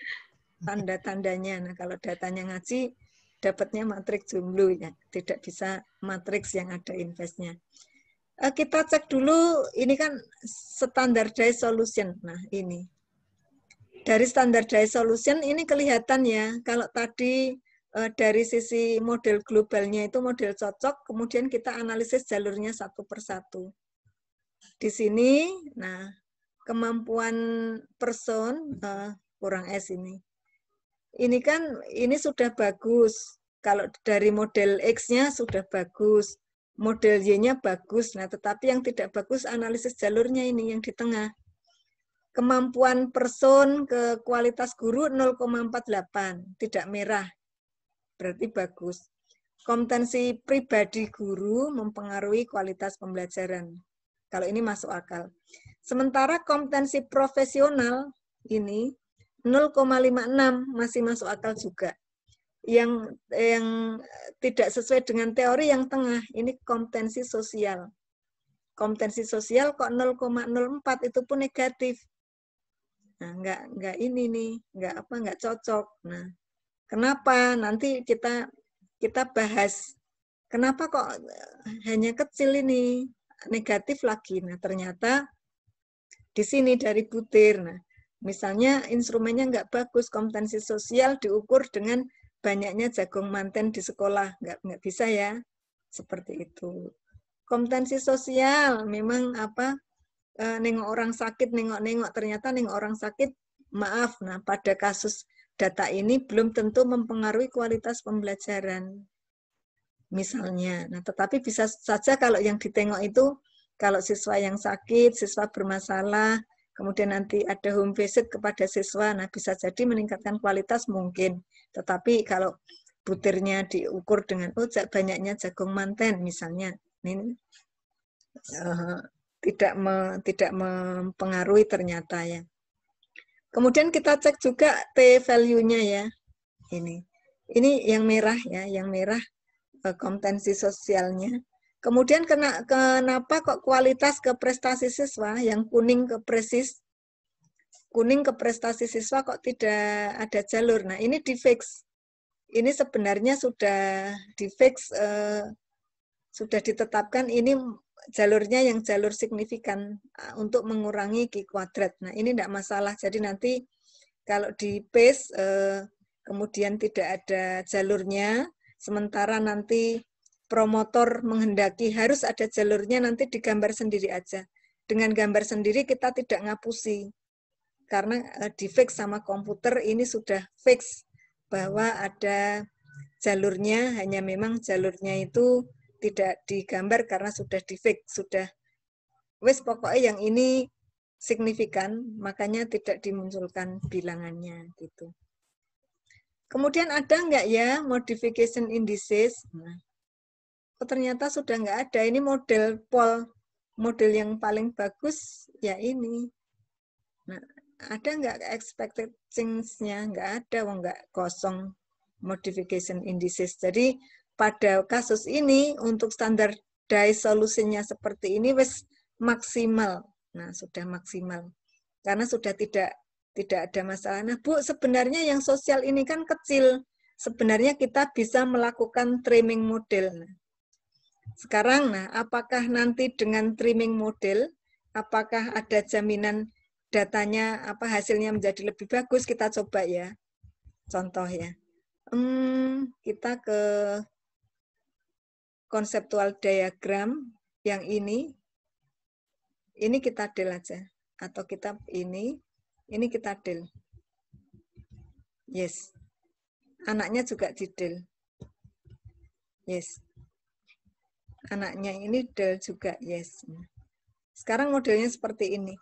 tanda-tandanya. Nah, kalau datanya ngaji dapatnya matriks jomblo ya, tidak bisa matriks yang ada investnya eh, kita cek dulu ini kan standardized solution. Nah, ini dari standar standardized solution ini kelihatan ya, kalau tadi eh, dari sisi model globalnya itu model cocok, kemudian kita analisis jalurnya satu persatu. Di sini, nah kemampuan person uh, kurang S ini. Ini kan ini sudah bagus. Kalau dari model X-nya sudah bagus, model Y-nya bagus. Nah, tetapi yang tidak bagus analisis jalurnya ini yang di tengah kemampuan person ke kualitas guru 0,48, tidak merah. Berarti bagus. Kompetensi pribadi guru mempengaruhi kualitas pembelajaran. Kalau ini masuk akal. Sementara kompetensi profesional ini 0,56 masih masuk akal juga. Yang yang tidak sesuai dengan teori yang tengah, ini kompetensi sosial. Kompetensi sosial kok 0,04 itu pun negatif Nah, nggak nggak ini nih, nggak apa nggak cocok. Nah, kenapa? Nanti kita kita bahas kenapa kok eh, hanya kecil ini negatif lagi. Nah, ternyata di sini dari butir. Nah, misalnya instrumennya nggak bagus, kompetensi sosial diukur dengan banyaknya jagung manten di sekolah, nggak nggak bisa ya, seperti itu. Kompetensi sosial memang apa Eh, nengok orang sakit, nengok-nengok ternyata nengok orang sakit, maaf. Nah, pada kasus data ini belum tentu mempengaruhi kualitas pembelajaran. Misalnya, nah tetapi bisa saja kalau yang ditengok itu kalau siswa yang sakit, siswa bermasalah, kemudian nanti ada home visit kepada siswa, nah bisa jadi meningkatkan kualitas mungkin. Tetapi kalau butirnya diukur dengan oh banyaknya jagung manten misalnya, ini uh, tidak me, tidak mempengaruhi ternyata ya. Kemudian kita cek juga t value-nya ya. Ini. Ini yang merah ya, yang merah eh, kompetensi sosialnya. Kemudian kena, kenapa kok kualitas ke prestasi siswa yang kuning ke presis kuning ke prestasi siswa kok tidak ada jalur. Nah, ini di fix. Ini sebenarnya sudah di fix eh, sudah ditetapkan ini jalurnya yang jalur signifikan eh, untuk mengurangi Q kuadrat. Nah, ini tidak masalah. Jadi nanti kalau di base eh, kemudian tidak ada jalurnya, sementara nanti promotor menghendaki harus ada jalurnya nanti digambar sendiri aja. Dengan gambar sendiri kita tidak ngapusi. Karena eh, di fix sama komputer ini sudah fix bahwa ada jalurnya, hanya memang jalurnya itu tidak digambar karena sudah di fix, sudah wes pokoknya yang ini signifikan, makanya tidak dimunculkan bilangannya gitu. Kemudian ada nggak ya modification indices? Nah, oh ternyata sudah nggak ada. Ini model pol model yang paling bagus ya ini. Nah, ada nggak expected things-nya? Nggak ada, wong nggak kosong modification indices. Jadi pada kasus ini untuk standar daya solusinya seperti ini wes maksimal. Nah, sudah maksimal. Karena sudah tidak tidak ada masalah. Nah, Bu, sebenarnya yang sosial ini kan kecil. Sebenarnya kita bisa melakukan trimming model. Nah, sekarang nah, apakah nanti dengan trimming model apakah ada jaminan datanya apa hasilnya menjadi lebih bagus? Kita coba ya. Contoh ya. Hmm, kita ke konseptual diagram yang ini, ini kita del aja. Atau kita ini, ini kita del. Yes. Anaknya juga di del. Yes. Anaknya ini del juga, yes. Sekarang modelnya seperti ini.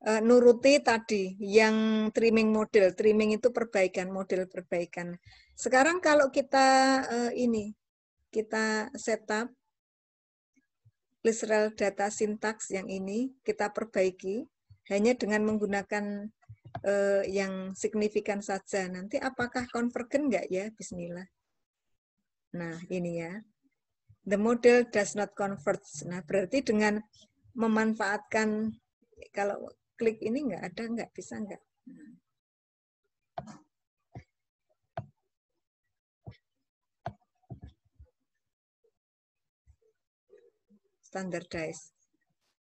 Uh, nuruti tadi yang trimming model, trimming itu perbaikan, model perbaikan. Sekarang kalau kita uh, ini kita setup literal data syntax yang ini kita perbaiki hanya dengan menggunakan uh, yang signifikan saja. Nanti apakah konvergen enggak ya? Bismillah. Nah, ini ya. The model does not converge. Nah, berarti dengan memanfaatkan kalau klik ini enggak ada, enggak bisa enggak. standardized.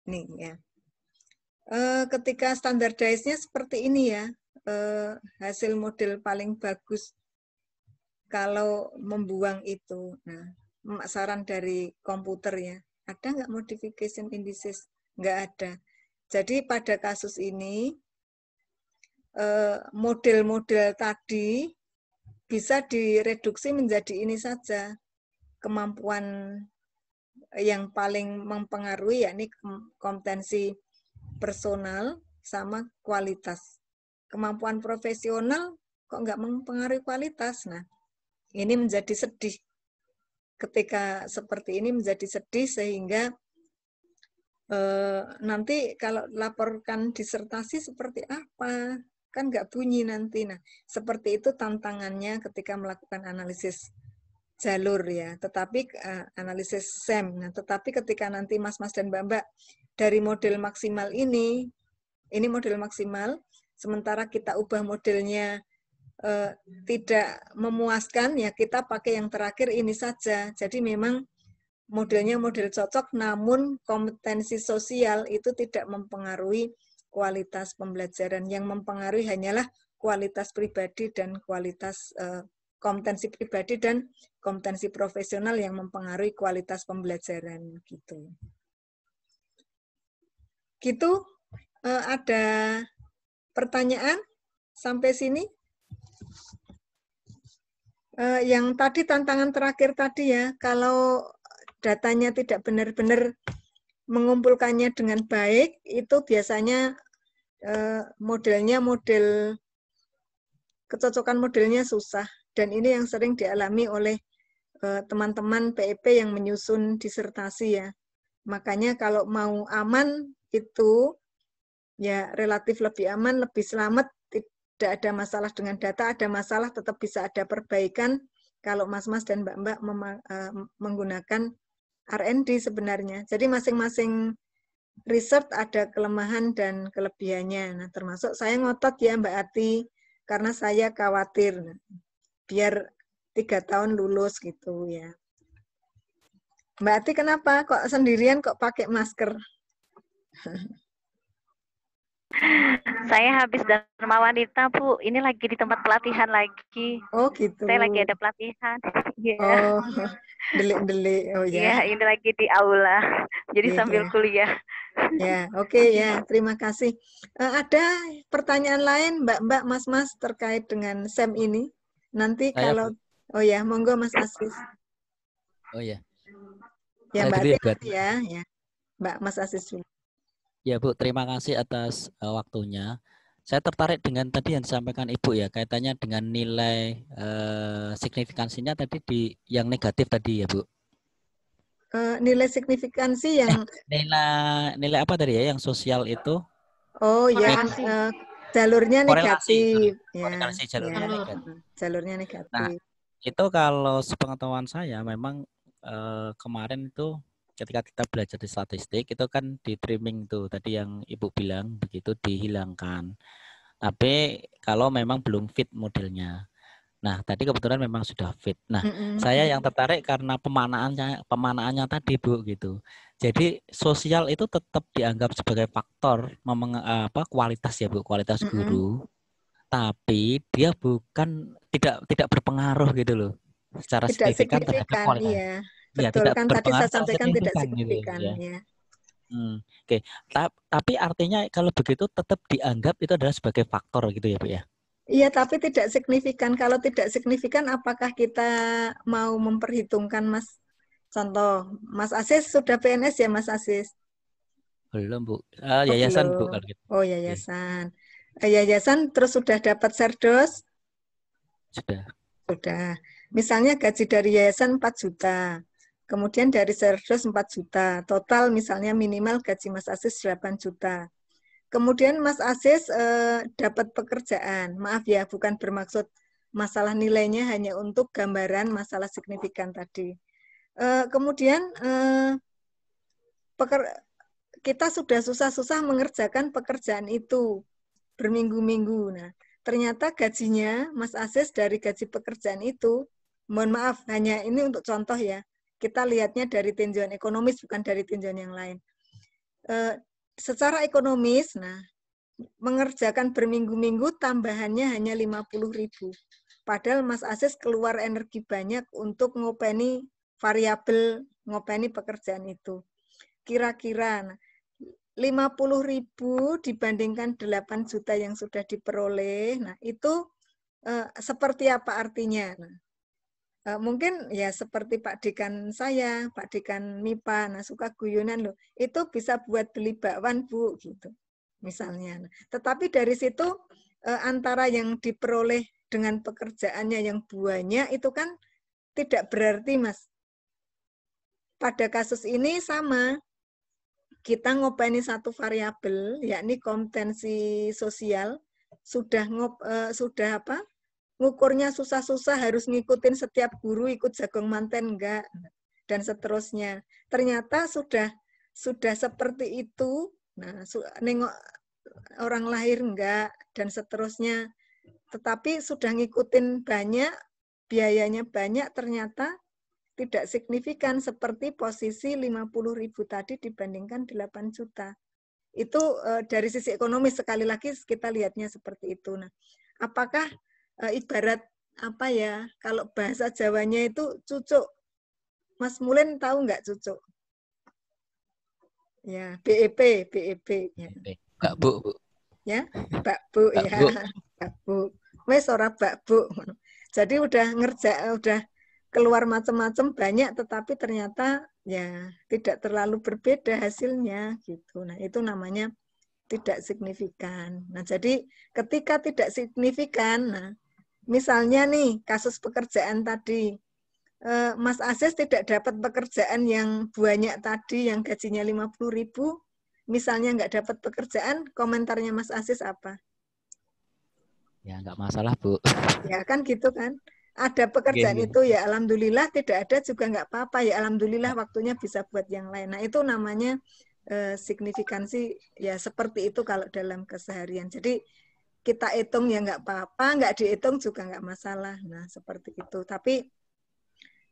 Nih ya. Eh, ketika standardized-nya seperti ini ya, eh, hasil model paling bagus kalau membuang itu. Nah, saran dari komputer ya, ada nggak modification indices? Nggak ada. Jadi pada kasus ini eh, model-model tadi bisa direduksi menjadi ini saja kemampuan yang paling mempengaruhi yakni kompetensi personal sama kualitas. Kemampuan profesional kok nggak mempengaruhi kualitas. Nah, ini menjadi sedih. Ketika seperti ini menjadi sedih sehingga eh, nanti kalau laporkan disertasi seperti apa kan nggak bunyi nanti. Nah, seperti itu tantangannya ketika melakukan analisis jalur ya, tetapi uh, analisis SEM. Nah, tetapi ketika nanti mas-mas dan mbak-mbak dari model maksimal ini, ini model maksimal, sementara kita ubah modelnya uh, tidak memuaskan, ya kita pakai yang terakhir ini saja. Jadi memang modelnya model cocok, namun kompetensi sosial itu tidak mempengaruhi kualitas pembelajaran. Yang mempengaruhi hanyalah kualitas pribadi dan kualitas uh, kompetensi pribadi dan kompetensi profesional yang mempengaruhi kualitas pembelajaran gitu. Gitu eh, ada pertanyaan sampai sini? Eh, yang tadi tantangan terakhir tadi ya, kalau datanya tidak benar-benar mengumpulkannya dengan baik, itu biasanya eh, modelnya model kecocokan modelnya susah dan ini yang sering dialami oleh eh, teman-teman PEP e yang menyusun disertasi ya. Makanya kalau mau aman itu ya relatif lebih aman, lebih selamat, tidak ada masalah dengan data, ada masalah tetap bisa ada perbaikan kalau mas-mas dan mbak-mbak eh, menggunakan R&D sebenarnya. Jadi masing-masing riset ada kelemahan dan kelebihannya. Nah, termasuk saya ngotot ya Mbak Ati karena saya khawatir biar tiga tahun lulus gitu ya. Mbak Ati kenapa kok sendirian kok pakai masker? Saya habis Dharma Wanita, Bu. Ini lagi di tempat pelatihan lagi. Oh, gitu. Saya lagi ada pelatihan. Yeah. Oh, beli beli Oh, ya. Yeah. ini lagi di aula. Jadi yeah, sambil yeah. kuliah. Ya, yeah, oke okay, ya. Yeah. Terima kasih. Uh, ada pertanyaan lain, Mbak-mbak, Mas-mas terkait dengan SEM ini? Nanti Saya... kalau oh ya, monggo Mas Asis. Oh iya. ya. Ya, Mbak ya, ya, ya. Mbak Mas Asis dulu. Ya, Bu, terima kasih atas uh, waktunya. Saya tertarik dengan tadi yang disampaikan Ibu ya, kaitannya dengan nilai uh, signifikansinya tadi di yang negatif tadi ya, Bu. Uh, nilai signifikansi yang eh, nilai nilai apa tadi ya yang sosial itu? Oh, ya jalurnya negatif. Ya, Korelasi, ya. jalurnya ya. negatif. Jalurnya nah, negatif. Nah, itu kalau sepengetahuan saya memang uh, kemarin itu ketika kita belajar di statistik itu kan di trimming tuh tadi yang Ibu bilang begitu dihilangkan. Tapi kalau memang belum fit modelnya. Nah, tadi kebetulan memang sudah fit. Nah, mm -hmm. saya yang tertarik karena pemanaannya pemanaannya tadi Bu gitu. Jadi sosial itu tetap dianggap sebagai faktor memeng, eh, apa kualitas ya Bu, kualitas guru. Mm -hmm. Tapi dia bukan tidak tidak berpengaruh gitu loh secara tidak signifikan, signifikan terhadap kualitas. Iya. Ya, tidak kan tadi saya sampaikan tidak signifikan gitu, ya. ya. Hmm, Oke, okay. tapi artinya kalau begitu tetap dianggap itu adalah sebagai faktor gitu ya Bu ya? Iya, tapi tidak signifikan. Kalau tidak signifikan, apakah kita mau memperhitungkan Mas Contoh, Mas Asis sudah PNS ya Mas Asis? Belum Bu, uh, ah, yayasan oh, Bu. Oh yayasan. Yeah. Gitu. Oh, iya. eh, yayasan terus sudah dapat serdos? Sudah. Sudah. Misalnya gaji dari yayasan 4 juta, kemudian dari serdos 4 juta, total misalnya minimal gaji Mas Asis 8 juta. Kemudian Mas Asis eh, dapat pekerjaan. Maaf ya, bukan bermaksud masalah nilainya hanya untuk gambaran masalah signifikan tadi. Eh, kemudian eh, peker, kita sudah susah-susah mengerjakan pekerjaan itu berminggu-minggu. Nah, ternyata gajinya Mas Asis dari gaji pekerjaan itu, mohon maaf hanya ini untuk contoh ya, kita lihatnya dari tinjauan ekonomis bukan dari tinjauan yang lain. Uh, secara ekonomis, nah mengerjakan berminggu-minggu tambahannya hanya 50 ribu. Padahal Mas Asis keluar energi banyak untuk ngopeni variabel ngopeni pekerjaan itu. Kira-kira 50 nah, ribu dibandingkan 8 juta yang sudah diperoleh, nah itu eh, seperti apa artinya? Nah, eh, mungkin ya seperti Pak Dekan saya, Pak Dekan MIPA, nah suka guyunan loh, itu bisa buat beli bakwan Bu, gitu misalnya. Nah, tetapi dari situ eh, antara yang diperoleh dengan pekerjaannya yang buahnya itu kan tidak berarti mas pada kasus ini sama. Kita ngopeni satu variabel, yakni kompetensi sosial. Sudah ngop, uh, sudah apa? Ngukurnya susah-susah harus ngikutin setiap guru ikut jagung manten enggak dan seterusnya. Ternyata sudah sudah seperti itu. Nah, su, nengok orang lahir enggak dan seterusnya. Tetapi sudah ngikutin banyak, biayanya banyak ternyata tidak signifikan seperti posisi 50 ribu tadi dibandingkan 8 juta. Itu eh, dari sisi ekonomi sekali lagi kita lihatnya seperti itu. Nah, apakah eh, ibarat apa ya kalau bahasa Jawanya itu cucuk? Mas Mulen tahu nggak cucuk? Ya, BEP, BEP. Ya. E Mbak Bu, Ya, Mbak Bu, ya. Pak Mbak Bu. Wes ora Mbak Bu. Jadi udah ngerja, udah keluar macam-macam banyak tetapi ternyata ya tidak terlalu berbeda hasilnya gitu. Nah, itu namanya tidak signifikan. Nah, jadi ketika tidak signifikan, nah misalnya nih kasus pekerjaan tadi eh, Mas Aziz tidak dapat pekerjaan yang banyak tadi yang gajinya 50 ribu, misalnya nggak dapat pekerjaan, komentarnya Mas Aziz apa? Ya, nggak masalah, Bu. Ya, kan gitu kan ada pekerjaan gini. itu ya alhamdulillah tidak ada juga nggak apa-apa ya alhamdulillah waktunya bisa buat yang lain nah itu namanya eh, signifikansi ya seperti itu kalau dalam keseharian jadi kita hitung ya nggak apa-apa nggak dihitung juga nggak masalah nah seperti itu tapi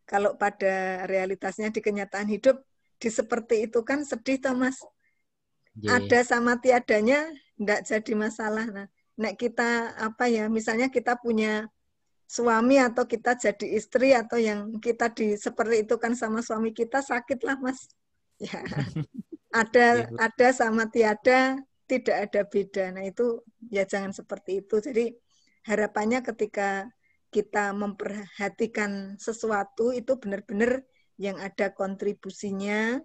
kalau pada realitasnya di kenyataan hidup di seperti itu kan sedih Thomas gini. ada sama tiadanya nggak jadi masalah nah nah kita apa ya misalnya kita punya suami atau kita jadi istri atau yang kita di seperti itu kan sama suami kita sakit lah mas ya ada iya, ada sama tiada tidak ada beda nah itu ya jangan seperti itu jadi harapannya ketika kita memperhatikan sesuatu itu benar-benar yang ada kontribusinya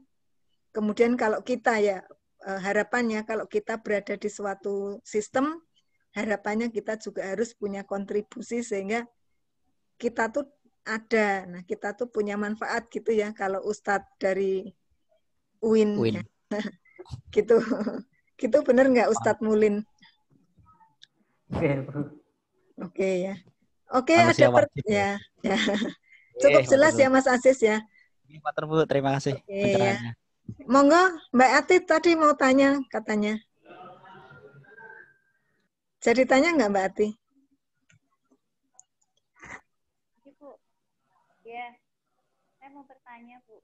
kemudian kalau kita ya eh, harapannya kalau kita berada di suatu sistem harapannya kita juga harus punya kontribusi sehingga kita tuh ada. Nah, kita tuh punya manfaat gitu ya kalau Ustadz dari UIN. Ya. UIN. gitu. Gitu bener nggak Ustadz Mulin? Oke, okay, ya. Oke, okay, ya, ada per ya. ya. Cukup Oke, jelas ya Mas Aziz ya. Pak Terbu, terima kasih. Oke, ya. Monggo, Mbak Ati tadi mau tanya katanya. Ceritanya nggak Mbak Ati? Ibu, iya, ya, saya mau bertanya Bu.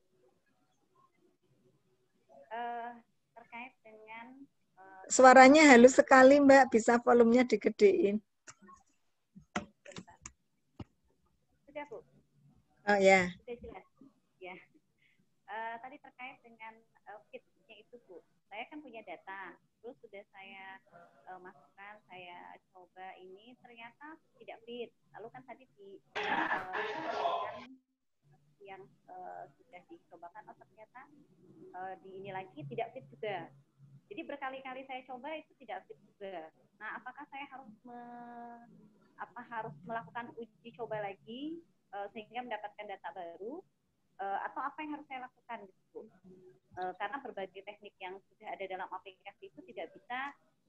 Uh, terkait dengan uh, suaranya halus sekali Mbak, bisa volumenya digedein. Sudah Bu. Oh ya. Sudah jelas. Ya. Uh, tadi terkait dengan uh, fitnya itu Bu, saya kan punya data terus sudah saya uh, masukkan saya coba ini ternyata tidak fit lalu kan tadi di uh, yang uh, sudah dicobakan oh ternyata uh, di ini lagi tidak fit juga jadi berkali-kali saya coba itu tidak fit juga nah apakah saya harus me, apa harus melakukan uji coba lagi uh, sehingga mendapatkan data baru uh, atau apa yang harus saya lakukan gitu. Uh, karena berbagai teknik yang sudah ada dalam aplikasi itu tidak bisa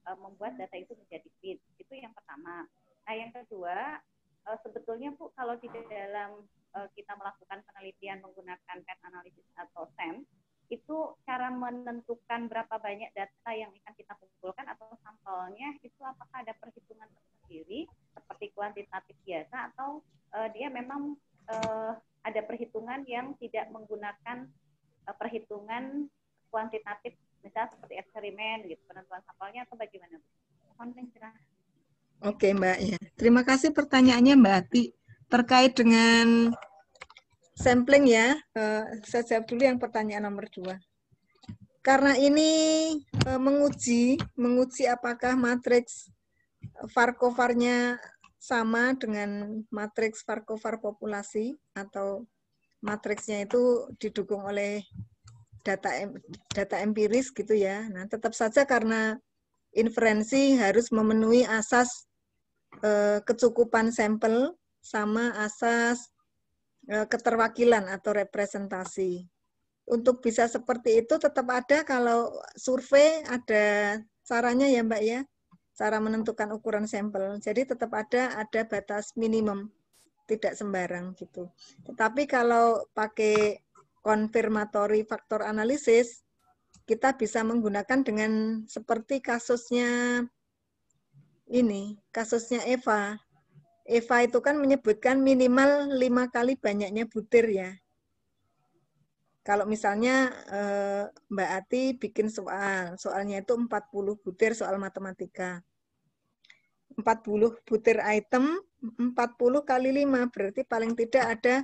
uh, membuat data itu menjadi fit. Itu yang pertama. Nah, yang kedua, uh, sebetulnya Bu kalau di dalam uh, kita melakukan penelitian menggunakan PET analisis atau SEM, itu cara menentukan berapa banyak data yang akan kita kumpulkan atau sampelnya itu apakah ada perhitungan tersendiri seperti kuantitatif biasa atau uh, dia memang uh, ada perhitungan yang tidak menggunakan eh, perhitungan kuantitatif misalnya seperti eksperimen gitu penentuan sampelnya atau bagaimana mohon Oke Mbak ya terima kasih pertanyaannya Mbak Ati terkait dengan sampling ya uh, saya jawab dulu yang pertanyaan nomor dua karena ini uh, menguji menguji apakah matriks varkovarnya sama dengan matriks Farkovar populasi atau matriksnya itu didukung oleh data data empiris gitu ya. Nah, tetap saja karena inferensi harus memenuhi asas e, kecukupan sampel sama asas e, keterwakilan atau representasi. Untuk bisa seperti itu tetap ada kalau survei ada caranya ya Mbak ya cara menentukan ukuran sampel. Jadi tetap ada ada batas minimum, tidak sembarang gitu. Tetapi kalau pakai konfirmatori faktor analisis, kita bisa menggunakan dengan seperti kasusnya ini, kasusnya Eva. Eva itu kan menyebutkan minimal lima kali banyaknya butir ya. Kalau misalnya eh, Mbak Ati bikin soal, soalnya itu 40 butir soal matematika 40 butir item, 40 kali 5, berarti paling tidak ada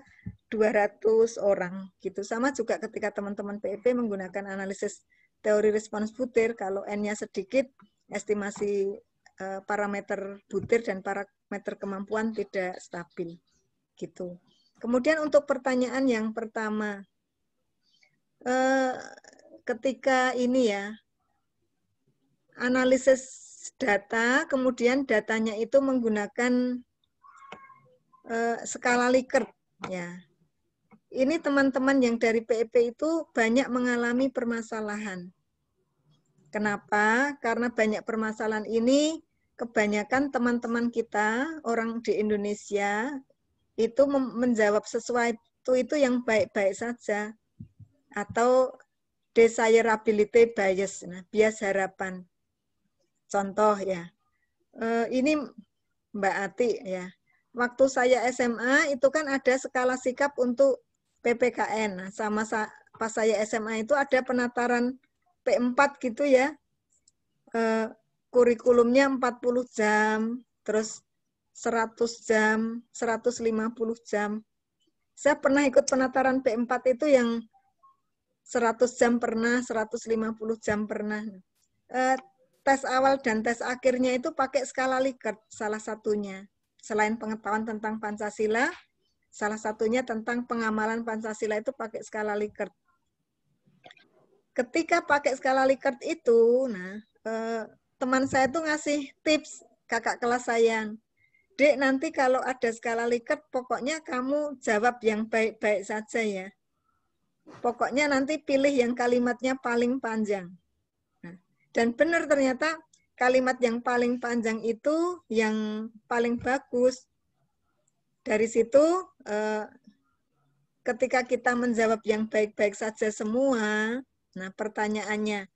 200 orang. gitu. Sama juga ketika teman-teman PEP e menggunakan analisis teori respons butir, kalau N-nya sedikit, estimasi e, parameter butir dan parameter kemampuan tidak stabil. gitu. Kemudian untuk pertanyaan yang pertama, e, ketika ini ya, analisis data, kemudian datanya itu menggunakan uh, skala Likert. Ya. Ini teman-teman yang dari PEP e itu banyak mengalami permasalahan. Kenapa? Karena banyak permasalahan ini kebanyakan teman-teman kita, orang di Indonesia, itu menjawab sesuatu itu yang baik-baik saja. Atau desirability bias, nah, bias harapan Contoh ya, eh, ini Mbak Ati ya. Waktu saya SMA itu kan ada skala sikap untuk PPKN. Nah, sama pas saya SMA itu ada penataran P4 gitu ya. Eh, kurikulumnya 40 jam, terus 100 jam, 150 jam. Saya pernah ikut penataran P4 itu yang 100 jam pernah, 150 jam pernah. Eh, tes awal dan tes akhirnya itu pakai skala Likert salah satunya. Selain pengetahuan tentang Pancasila, salah satunya tentang pengamalan Pancasila itu pakai skala Likert. Ketika pakai skala Likert itu, nah eh, teman saya tuh ngasih tips kakak kelas saya. Dek, nanti kalau ada skala Likert, pokoknya kamu jawab yang baik-baik saja ya. Pokoknya nanti pilih yang kalimatnya paling panjang. Dan benar ternyata kalimat yang paling panjang itu yang paling bagus. Dari situ eh, ketika kita menjawab yang baik-baik saja semua, nah pertanyaannya,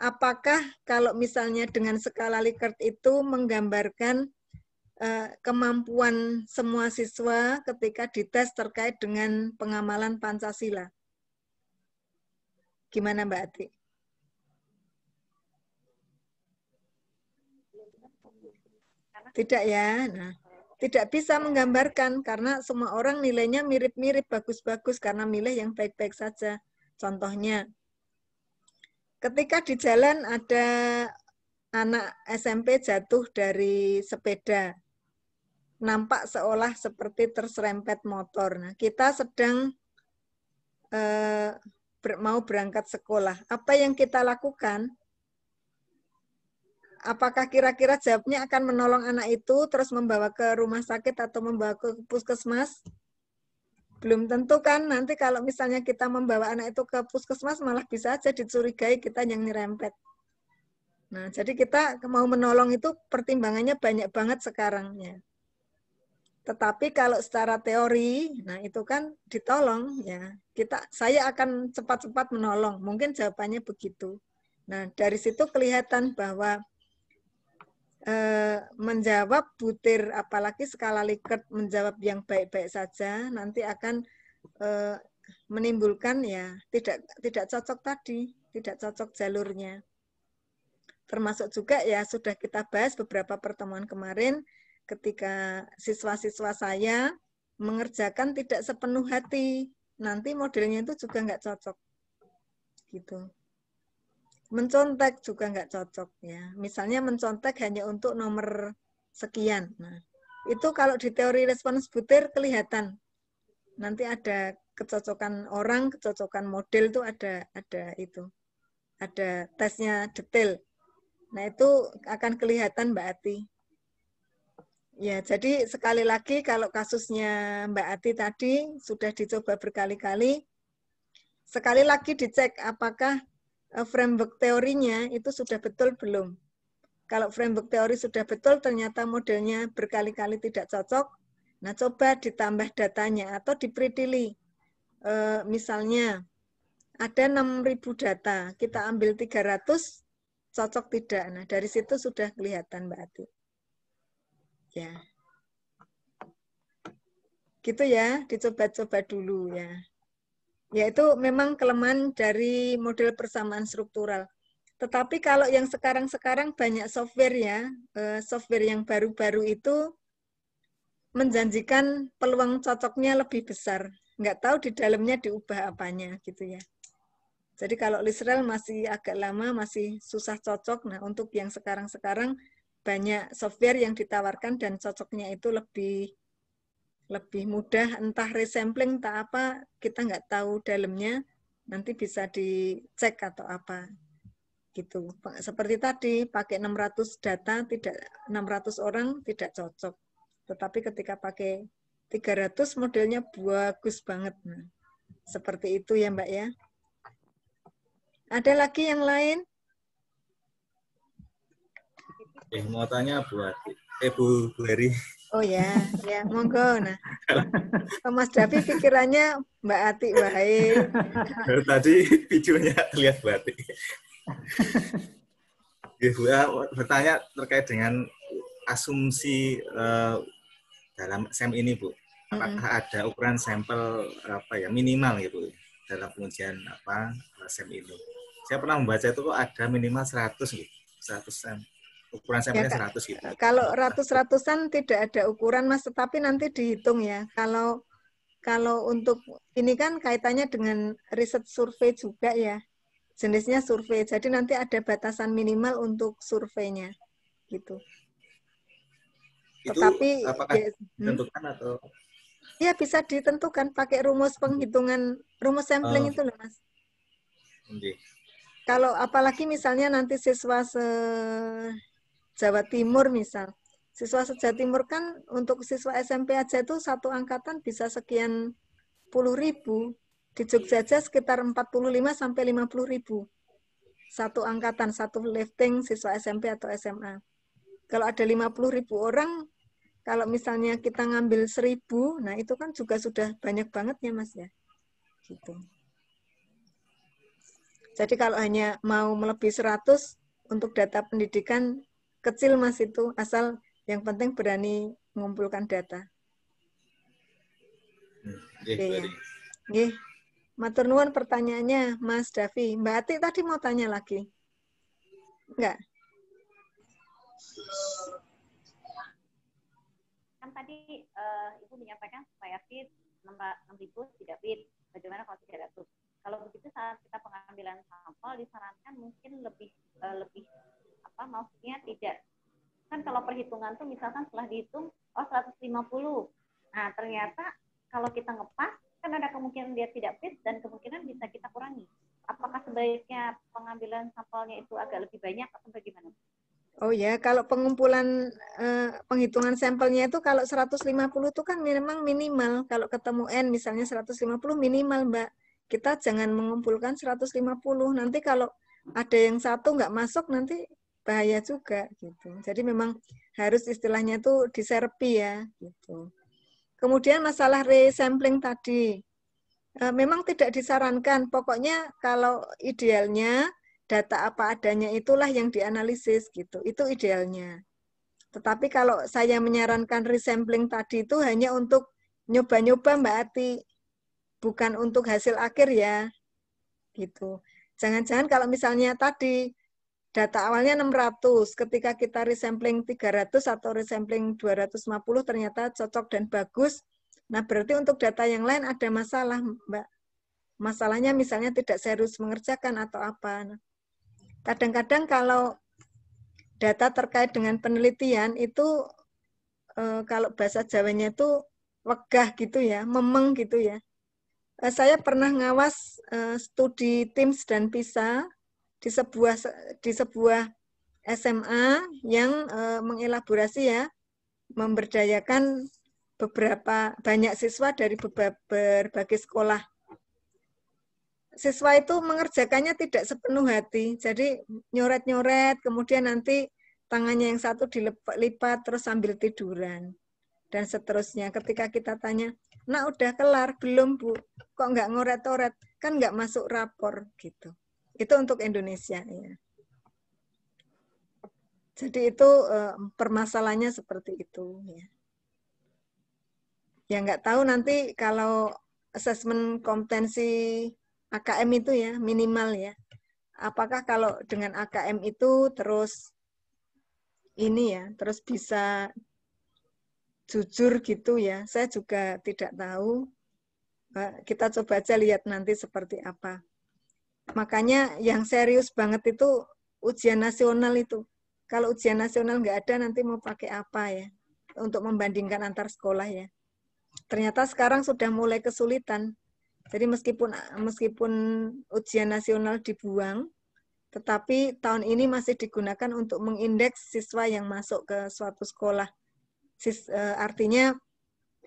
apakah kalau misalnya dengan skala Likert itu menggambarkan eh, kemampuan semua siswa ketika dites terkait dengan pengamalan Pancasila? Gimana Mbak Atik? Tidak ya. Nah, tidak bisa menggambarkan karena semua orang nilainya mirip-mirip bagus-bagus karena milih yang baik-baik saja. Contohnya, ketika di jalan ada anak SMP jatuh dari sepeda. Nampak seolah seperti terserempet motor. Nah, kita sedang eh, mau berangkat sekolah. Apa yang kita lakukan? apakah kira-kira jawabnya akan menolong anak itu terus membawa ke rumah sakit atau membawa ke puskesmas? Belum tentu kan, nanti kalau misalnya kita membawa anak itu ke puskesmas malah bisa aja dicurigai kita yang nyerempet. Nah, jadi kita mau menolong itu pertimbangannya banyak banget sekarang. Ya. Tetapi kalau secara teori, nah itu kan ditolong ya. Kita saya akan cepat-cepat menolong. Mungkin jawabannya begitu. Nah, dari situ kelihatan bahwa Eh, menjawab butir apalagi skala Likert menjawab yang baik-baik saja nanti akan eh, menimbulkan ya tidak tidak cocok tadi, tidak cocok jalurnya. Termasuk juga ya sudah kita bahas beberapa pertemuan kemarin ketika siswa-siswa saya mengerjakan tidak sepenuh hati, nanti modelnya itu juga nggak cocok. Gitu mencontek juga nggak cocok ya. Misalnya mencontek hanya untuk nomor sekian. Nah, itu kalau di teori respons butir kelihatan. Nanti ada kecocokan orang, kecocokan model itu ada ada itu. Ada tesnya detail. Nah, itu akan kelihatan Mbak Ati. Ya, jadi sekali lagi kalau kasusnya Mbak Ati tadi sudah dicoba berkali-kali, sekali lagi dicek apakah Eh, framework teorinya itu sudah betul belum. Kalau framework teori sudah betul, ternyata modelnya berkali-kali tidak cocok. Nah, coba ditambah datanya atau dipredili. E, eh, misalnya, ada 6.000 data, kita ambil 300, cocok tidak. Nah, dari situ sudah kelihatan, Mbak Ati. Ya. Gitu ya, dicoba-coba dulu ya yaitu memang kelemahan dari model persamaan struktural. Tetapi kalau yang sekarang-sekarang banyak software ya, eh, software yang baru-baru itu menjanjikan peluang cocoknya lebih besar. Nggak tahu di dalamnya diubah apanya gitu ya. Jadi kalau Lisrel masih agak lama, masih susah cocok. Nah untuk yang sekarang-sekarang banyak software yang ditawarkan dan cocoknya itu lebih lebih mudah entah resampling tak apa kita nggak tahu dalamnya nanti bisa dicek atau apa gitu seperti tadi pakai 600 data tidak 600 orang tidak cocok tetapi ketika pakai 300 modelnya bagus banget nah, seperti itu ya mbak ya ada lagi yang lain eh, mau tanya buat eh, Bu Heri Oh ya, ya monggo. Nah, Mas Davi pikirannya Mbak Ati baik. Eh, tadi picunya terlihat Mbak Ati. Iya, ya, Bu, bertanya terkait dengan asumsi uh, dalam SEM ini, Bu. Apakah mm -hmm. ada ukuran sampel apa ya minimal ya, Bu, dalam pengujian apa eh, SEM ini? Saya pernah membaca itu kok ada minimal 100 gitu, 100 sampel ukuran ya, sampelnya ya, 100 gitu. Eh, kalau ratus-ratusan tidak ada ukuran Mas, tetapi nanti dihitung ya. Kalau kalau untuk ini kan kaitannya dengan riset survei juga ya. Jenisnya survei. Jadi nanti ada batasan minimal untuk surveinya gitu. Itu tetapi apakah ya, hmm. ditentukan hmm? atau Ya bisa ditentukan pakai rumus penghitungan rumus sampling oh. itu loh Mas. Okay. Kalau apalagi misalnya nanti siswa se Jawa Timur misal. Siswa sejawa Timur kan untuk siswa SMP aja itu satu angkatan bisa sekian puluh ribu. Di Jogja aja sekitar 45 sampai 50 ribu. Satu angkatan, satu lifting siswa SMP atau SMA. Kalau ada 50 ribu orang, kalau misalnya kita ngambil seribu, nah itu kan juga sudah banyak banget ya Mas ya. Gitu. Jadi kalau hanya mau melebihi 100 untuk data pendidikan kecil mas itu asal yang penting berani mengumpulkan data. Oke, ya. ya. Matur nuwun pertanyaannya Mas Davi. Mbak Ati tadi mau tanya lagi. Enggak? Kan tadi uh, Ibu menyampaikan supaya fit nambah 6.000 tidak fit. Bagaimana kalau tidak fit? Kalau begitu saat kita pengambilan sampel disarankan mungkin lebih uh, lebih apa maksudnya tidak kan kalau perhitungan tuh misalkan setelah dihitung oh 150 nah ternyata kalau kita ngepas kan ada kemungkinan dia tidak fit dan kemungkinan bisa kita kurangi apakah sebaiknya pengambilan sampelnya itu agak lebih banyak atau bagaimana Oh ya, kalau pengumpulan eh, penghitungan sampelnya itu kalau 150 itu kan memang minimal. Kalau ketemu N misalnya 150 minimal, Mbak. Kita jangan mengumpulkan 150. Nanti kalau ada yang satu nggak masuk, nanti bahaya juga gitu. Jadi memang harus istilahnya itu diserpi ya gitu. Kemudian masalah resampling tadi, e, memang tidak disarankan. Pokoknya kalau idealnya data apa adanya itulah yang dianalisis gitu. Itu idealnya. Tetapi kalau saya menyarankan resampling tadi itu hanya untuk nyoba-nyoba Mbak Ati, bukan untuk hasil akhir ya. Gitu. Jangan-jangan kalau misalnya tadi data awalnya 600, ketika kita resampling 300 atau resampling 250 ternyata cocok dan bagus. Nah, berarti untuk data yang lain ada masalah, Mbak. Masalahnya misalnya tidak serius mengerjakan atau apa. Nah, kadang-kadang kalau data terkait dengan penelitian itu eh, kalau bahasa Jawanya itu wegah gitu ya, memeng gitu ya. Eh, saya pernah ngawas eh, studi TIMS dan PISA di sebuah di sebuah SMA yang e, mengelaborasi ya memberdayakan beberapa banyak siswa dari berbagai sekolah. Siswa itu mengerjakannya tidak sepenuh hati, jadi nyoret-nyoret, kemudian nanti tangannya yang satu dilipat terus sambil tiduran dan seterusnya. Ketika kita tanya, nah udah kelar belum bu? Kok nggak ngoret-oret? Kan nggak masuk rapor gitu. Itu untuk Indonesia. Ya. Jadi itu eh, permasalahannya seperti itu. Ya, ya nggak tahu nanti kalau asesmen kompetensi AKM itu ya minimal ya. Apakah kalau dengan AKM itu terus ini ya, terus bisa jujur gitu ya. Saya juga tidak tahu. Eh, kita coba aja lihat nanti seperti apa. Makanya yang serius banget itu ujian nasional itu. Kalau ujian nasional nggak ada nanti mau pakai apa ya? Untuk membandingkan antar sekolah ya. Ternyata sekarang sudah mulai kesulitan. Jadi meskipun meskipun ujian nasional dibuang, tetapi tahun ini masih digunakan untuk mengindeks siswa yang masuk ke suatu sekolah. Sis, e, artinya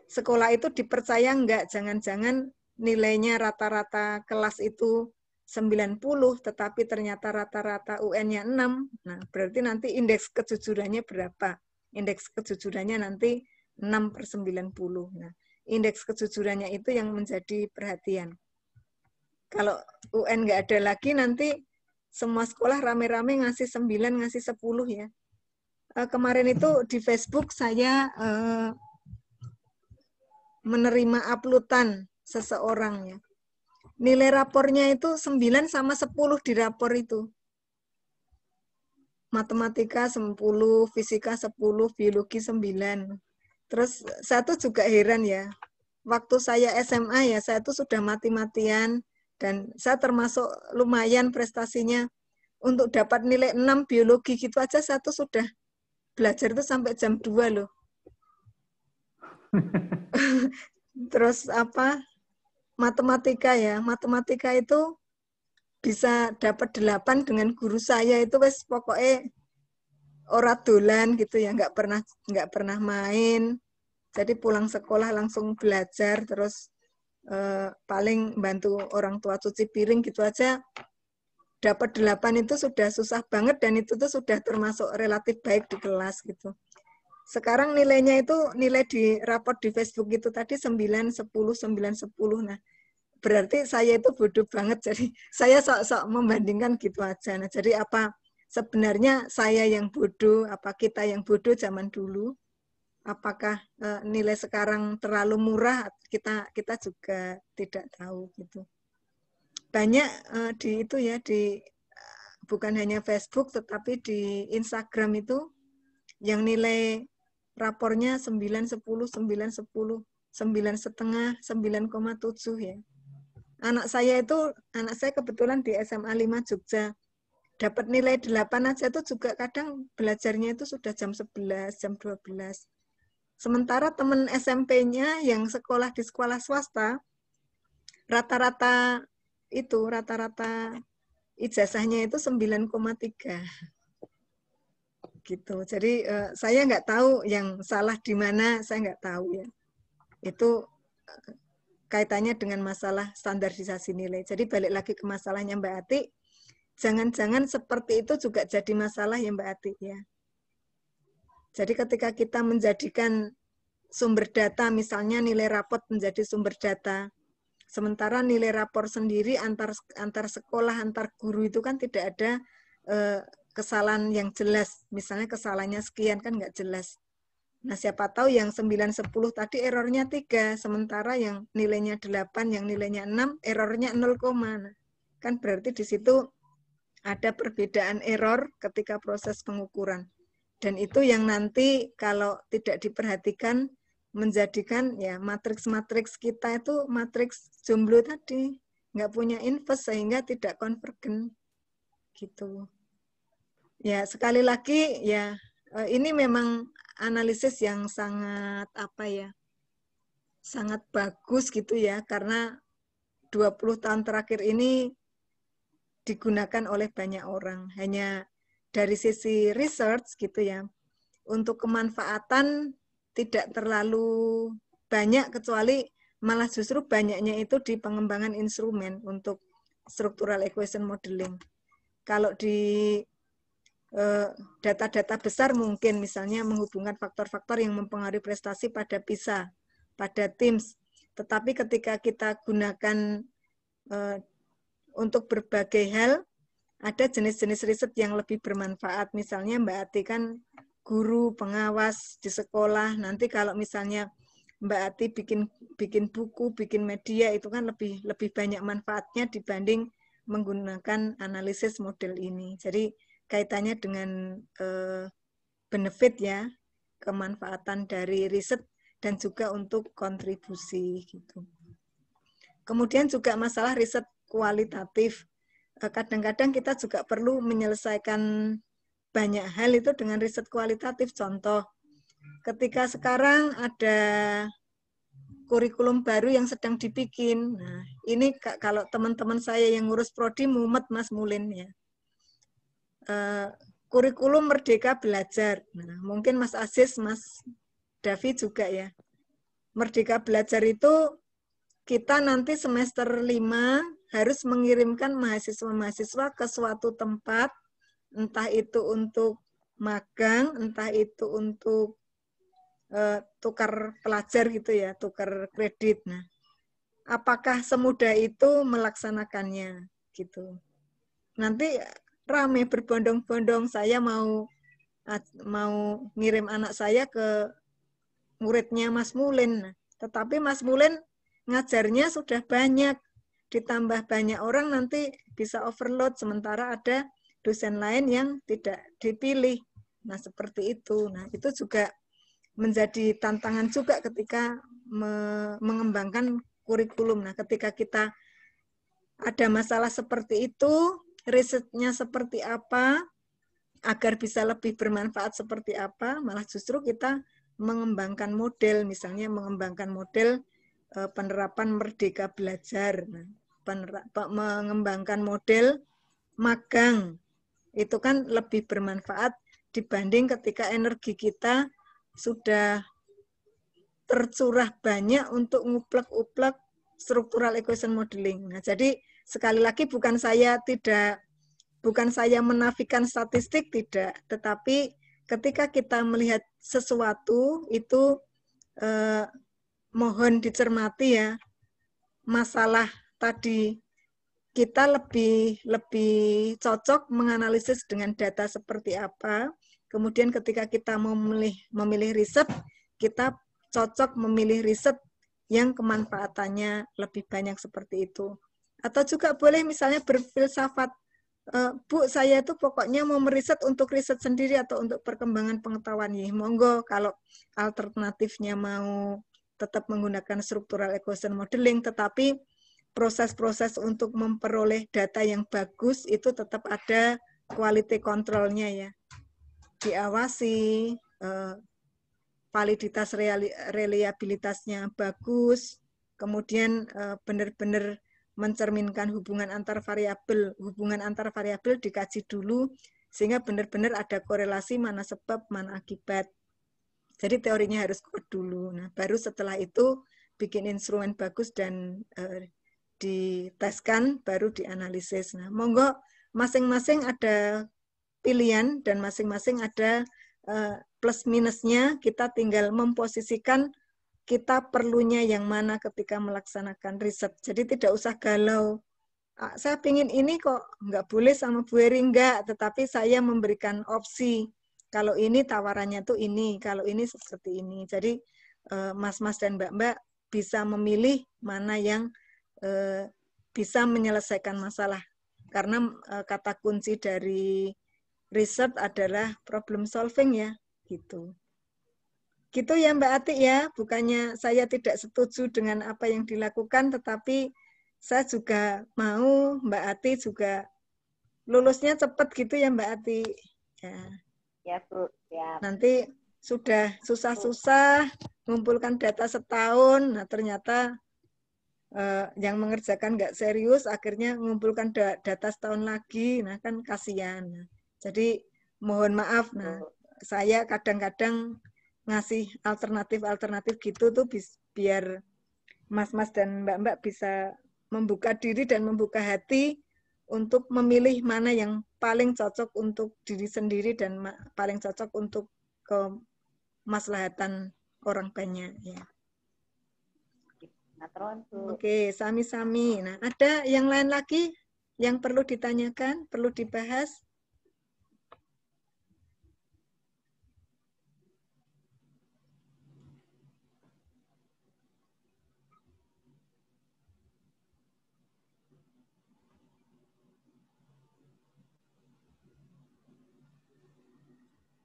sekolah itu dipercaya enggak jangan-jangan nilainya rata-rata kelas itu 90 tetapi ternyata rata-rata UN-nya 6, nah berarti nanti indeks kejujurannya berapa? Indeks kejujurannya nanti 6 per 90. Nah, indeks kejujurannya itu yang menjadi perhatian. Kalau UN nggak ada lagi, nanti semua sekolah rame-rame ngasih 9, ngasih 10 ya. Eh, kemarin itu di Facebook saya eh, menerima uploadan seseorang ya nilai rapornya itu 9 sama 10 di rapor itu. Matematika 10, fisika 10, biologi 9. Terus saya tuh juga heran ya, waktu saya SMA ya, saya tuh sudah mati-matian, dan saya termasuk lumayan prestasinya untuk dapat nilai 6 biologi gitu aja satu sudah belajar itu sampai jam 2 loh. Terus apa? matematika ya. Matematika itu bisa dapat delapan dengan guru saya itu wes pokoknya orang dolan gitu ya, nggak pernah nggak pernah main. Jadi pulang sekolah langsung belajar terus e, paling bantu orang tua cuci piring gitu aja. Dapat delapan itu sudah susah banget dan itu tuh sudah termasuk relatif baik di kelas gitu sekarang nilainya itu nilai di rapor di Facebook itu tadi sembilan sepuluh sembilan sepuluh Nah, berarti saya itu bodoh banget. Jadi saya sok-sok membandingkan gitu aja. Nah, jadi apa sebenarnya saya yang bodoh, apa kita yang bodoh zaman dulu? Apakah e, nilai sekarang terlalu murah? Kita kita juga tidak tahu gitu. Banyak e, di itu ya di eh, bukan hanya Facebook tetapi di Instagram itu yang nilai rapornya sembilan sepuluh sembilan sepuluh sembilan setengah sembilan koma tujuh ya anak saya itu anak saya kebetulan di SMA 5 Jogja dapat nilai 8 aja itu juga kadang belajarnya itu sudah jam 11, jam 12. Sementara teman SMP-nya yang sekolah di sekolah swasta rata-rata itu rata-rata ijazahnya itu 9,3 gitu. Jadi uh, saya nggak tahu yang salah di mana, saya nggak tahu ya. Itu kaitannya dengan masalah standarisasi nilai. Jadi balik lagi ke masalahnya Mbak Ati, jangan-jangan seperti itu juga jadi masalah ya Mbak Ati ya. Jadi ketika kita menjadikan sumber data, misalnya nilai rapot menjadi sumber data, sementara nilai rapor sendiri antar antar sekolah, antar guru itu kan tidak ada eh, kesalahan yang jelas. Misalnya kesalahannya sekian kan nggak jelas. Nah, siapa tahu yang 9 10 tadi errornya 3, sementara yang nilainya 8, yang nilainya 6, errornya 0, nah, kan berarti di situ ada perbedaan error ketika proses pengukuran. Dan itu yang nanti kalau tidak diperhatikan menjadikan ya matriks-matriks kita itu matriks jomblo tadi, nggak punya inverse sehingga tidak konvergen gitu. Ya, sekali lagi ya eh, ini memang analisis yang sangat apa ya sangat bagus gitu ya karena 20 tahun terakhir ini digunakan oleh banyak orang hanya dari sisi research gitu ya untuk kemanfaatan tidak terlalu banyak kecuali malah justru banyaknya itu di pengembangan instrumen untuk structural equation modeling kalau di Eh, data-data besar mungkin misalnya menghubungkan faktor-faktor yang mempengaruhi prestasi pada PISA, pada TIMS. Tetapi ketika kita gunakan eh, untuk berbagai hal, ada jenis-jenis riset yang lebih bermanfaat. Misalnya Mbak Ati kan guru, pengawas di sekolah. Nanti kalau misalnya Mbak Ati bikin bikin buku, bikin media itu kan lebih lebih banyak manfaatnya dibanding menggunakan analisis model ini. Jadi kaitannya dengan uh, benefit ya, kemanfaatan dari riset dan juga untuk kontribusi gitu. Kemudian juga masalah riset kualitatif. Eh, kadang-kadang kita juga perlu menyelesaikan banyak hal itu dengan riset kualitatif. Contoh, ketika sekarang ada kurikulum baru yang sedang dibikin. Nah, ini kalau teman-teman saya yang ngurus prodi mumet Mas Mulin ya. Eh, kurikulum Merdeka Belajar. Nah, mungkin Mas Aziz, Mas Davi juga ya. Merdeka Belajar itu kita nanti semester 5 harus mengirimkan mahasiswa-mahasiswa ke suatu tempat, entah itu untuk magang, entah itu untuk uh, tukar pelajar gitu ya, tukar kredit. Nah, apakah semudah itu melaksanakannya gitu. Nanti rame berbondong-bondong saya mau mau ngirim anak saya ke muridnya Mas Mulin. Tetapi Mas Mulin ngajarnya sudah banyak, ditambah banyak orang nanti bisa overload sementara ada dosen lain yang tidak dipilih. Nah, seperti itu. Nah, itu juga menjadi tantangan juga ketika me mengembangkan kurikulum. Nah, ketika kita ada masalah seperti itu, risetnya seperti apa, agar bisa lebih bermanfaat seperti apa, malah justru kita mengembangkan model, misalnya mengembangkan model eh, penerapan merdeka belajar, nah, mengembangkan model magang, itu kan lebih bermanfaat dibanding ketika energi kita sudah tercurah banyak untuk nguplek-uplek struktural equation modeling. Nah, jadi sekali lagi bukan saya tidak bukan saya menafikan statistik tidak, tetapi ketika kita melihat sesuatu itu eh, mohon dicermati ya masalah tadi kita lebih lebih cocok menganalisis dengan data seperti apa. Kemudian ketika kita memilih memilih riset, kita cocok memilih riset yang kemanfaatannya lebih banyak seperti itu. Atau juga boleh misalnya berfilsafat, eh, Bu, saya itu pokoknya mau meriset untuk riset sendiri atau untuk perkembangan pengetahuan. Ya, monggo kalau alternatifnya mau tetap menggunakan structural equation modeling, tetapi proses-proses untuk memperoleh data yang bagus itu tetap ada quality controlnya ya. Diawasi, eh, validitas reliabilitasnya bagus, kemudian eh, benar-benar mencerminkan hubungan antar variabel. Hubungan antar variabel dikaji dulu sehingga benar-benar ada korelasi mana sebab, mana akibat. Jadi teorinya harus kuat dulu. Nah, baru setelah itu bikin instrumen bagus dan e, diteskan, baru dianalisis. Nah, monggo masing-masing ada pilihan dan masing-masing ada e, plus minusnya. Kita tinggal memposisikan kita perlunya yang mana ketika melaksanakan riset. Jadi tidak usah galau. Ah, saya pingin ini kok nggak boleh sama Bu Eri nggak, tetapi saya memberikan opsi. Kalau ini tawarannya tuh ini, kalau ini seperti ini. Jadi eh, mas-mas dan mbak-mbak bisa memilih mana yang eh, bisa menyelesaikan masalah. Karena eh, kata kunci dari riset adalah problem solving ya, gitu. Gitu ya Mbak Atik ya, bukannya saya tidak setuju dengan apa yang dilakukan, tetapi saya juga mau Mbak Ati juga lulusnya cepat gitu ya Mbak Ati. Ya, ya Bu. Ya. Nanti sudah susah-susah mengumpulkan data setahun, nah ternyata eh, yang mengerjakan nggak serius, akhirnya mengumpulkan da data setahun lagi, nah kan kasihan. Jadi mohon maaf, nah saya kadang-kadang ngasih alternatif-alternatif gitu tuh bi biar mas-mas dan mbak-mbak bisa membuka diri dan membuka hati untuk memilih mana yang paling cocok untuk diri sendiri dan paling cocok untuk kemaslahatan orang banyak ya. Oke, sami-sami. Nah, ada yang lain lagi yang perlu ditanyakan, perlu dibahas?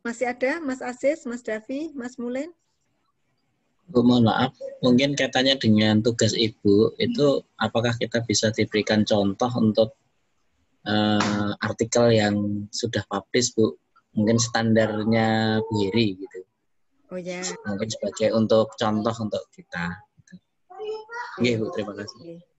Masih ada Mas Aziz, Mas Davi, Mas Mulen? Bu, mohon maaf, mungkin katanya dengan tugas Ibu itu apakah kita bisa diberikan contoh untuk uh, artikel yang sudah publish, Bu? Mungkin standarnya Bu Hiri, gitu. Oh ya. Mungkin sebagai untuk contoh untuk kita. Gitu. Oke, Bu, terima kasih.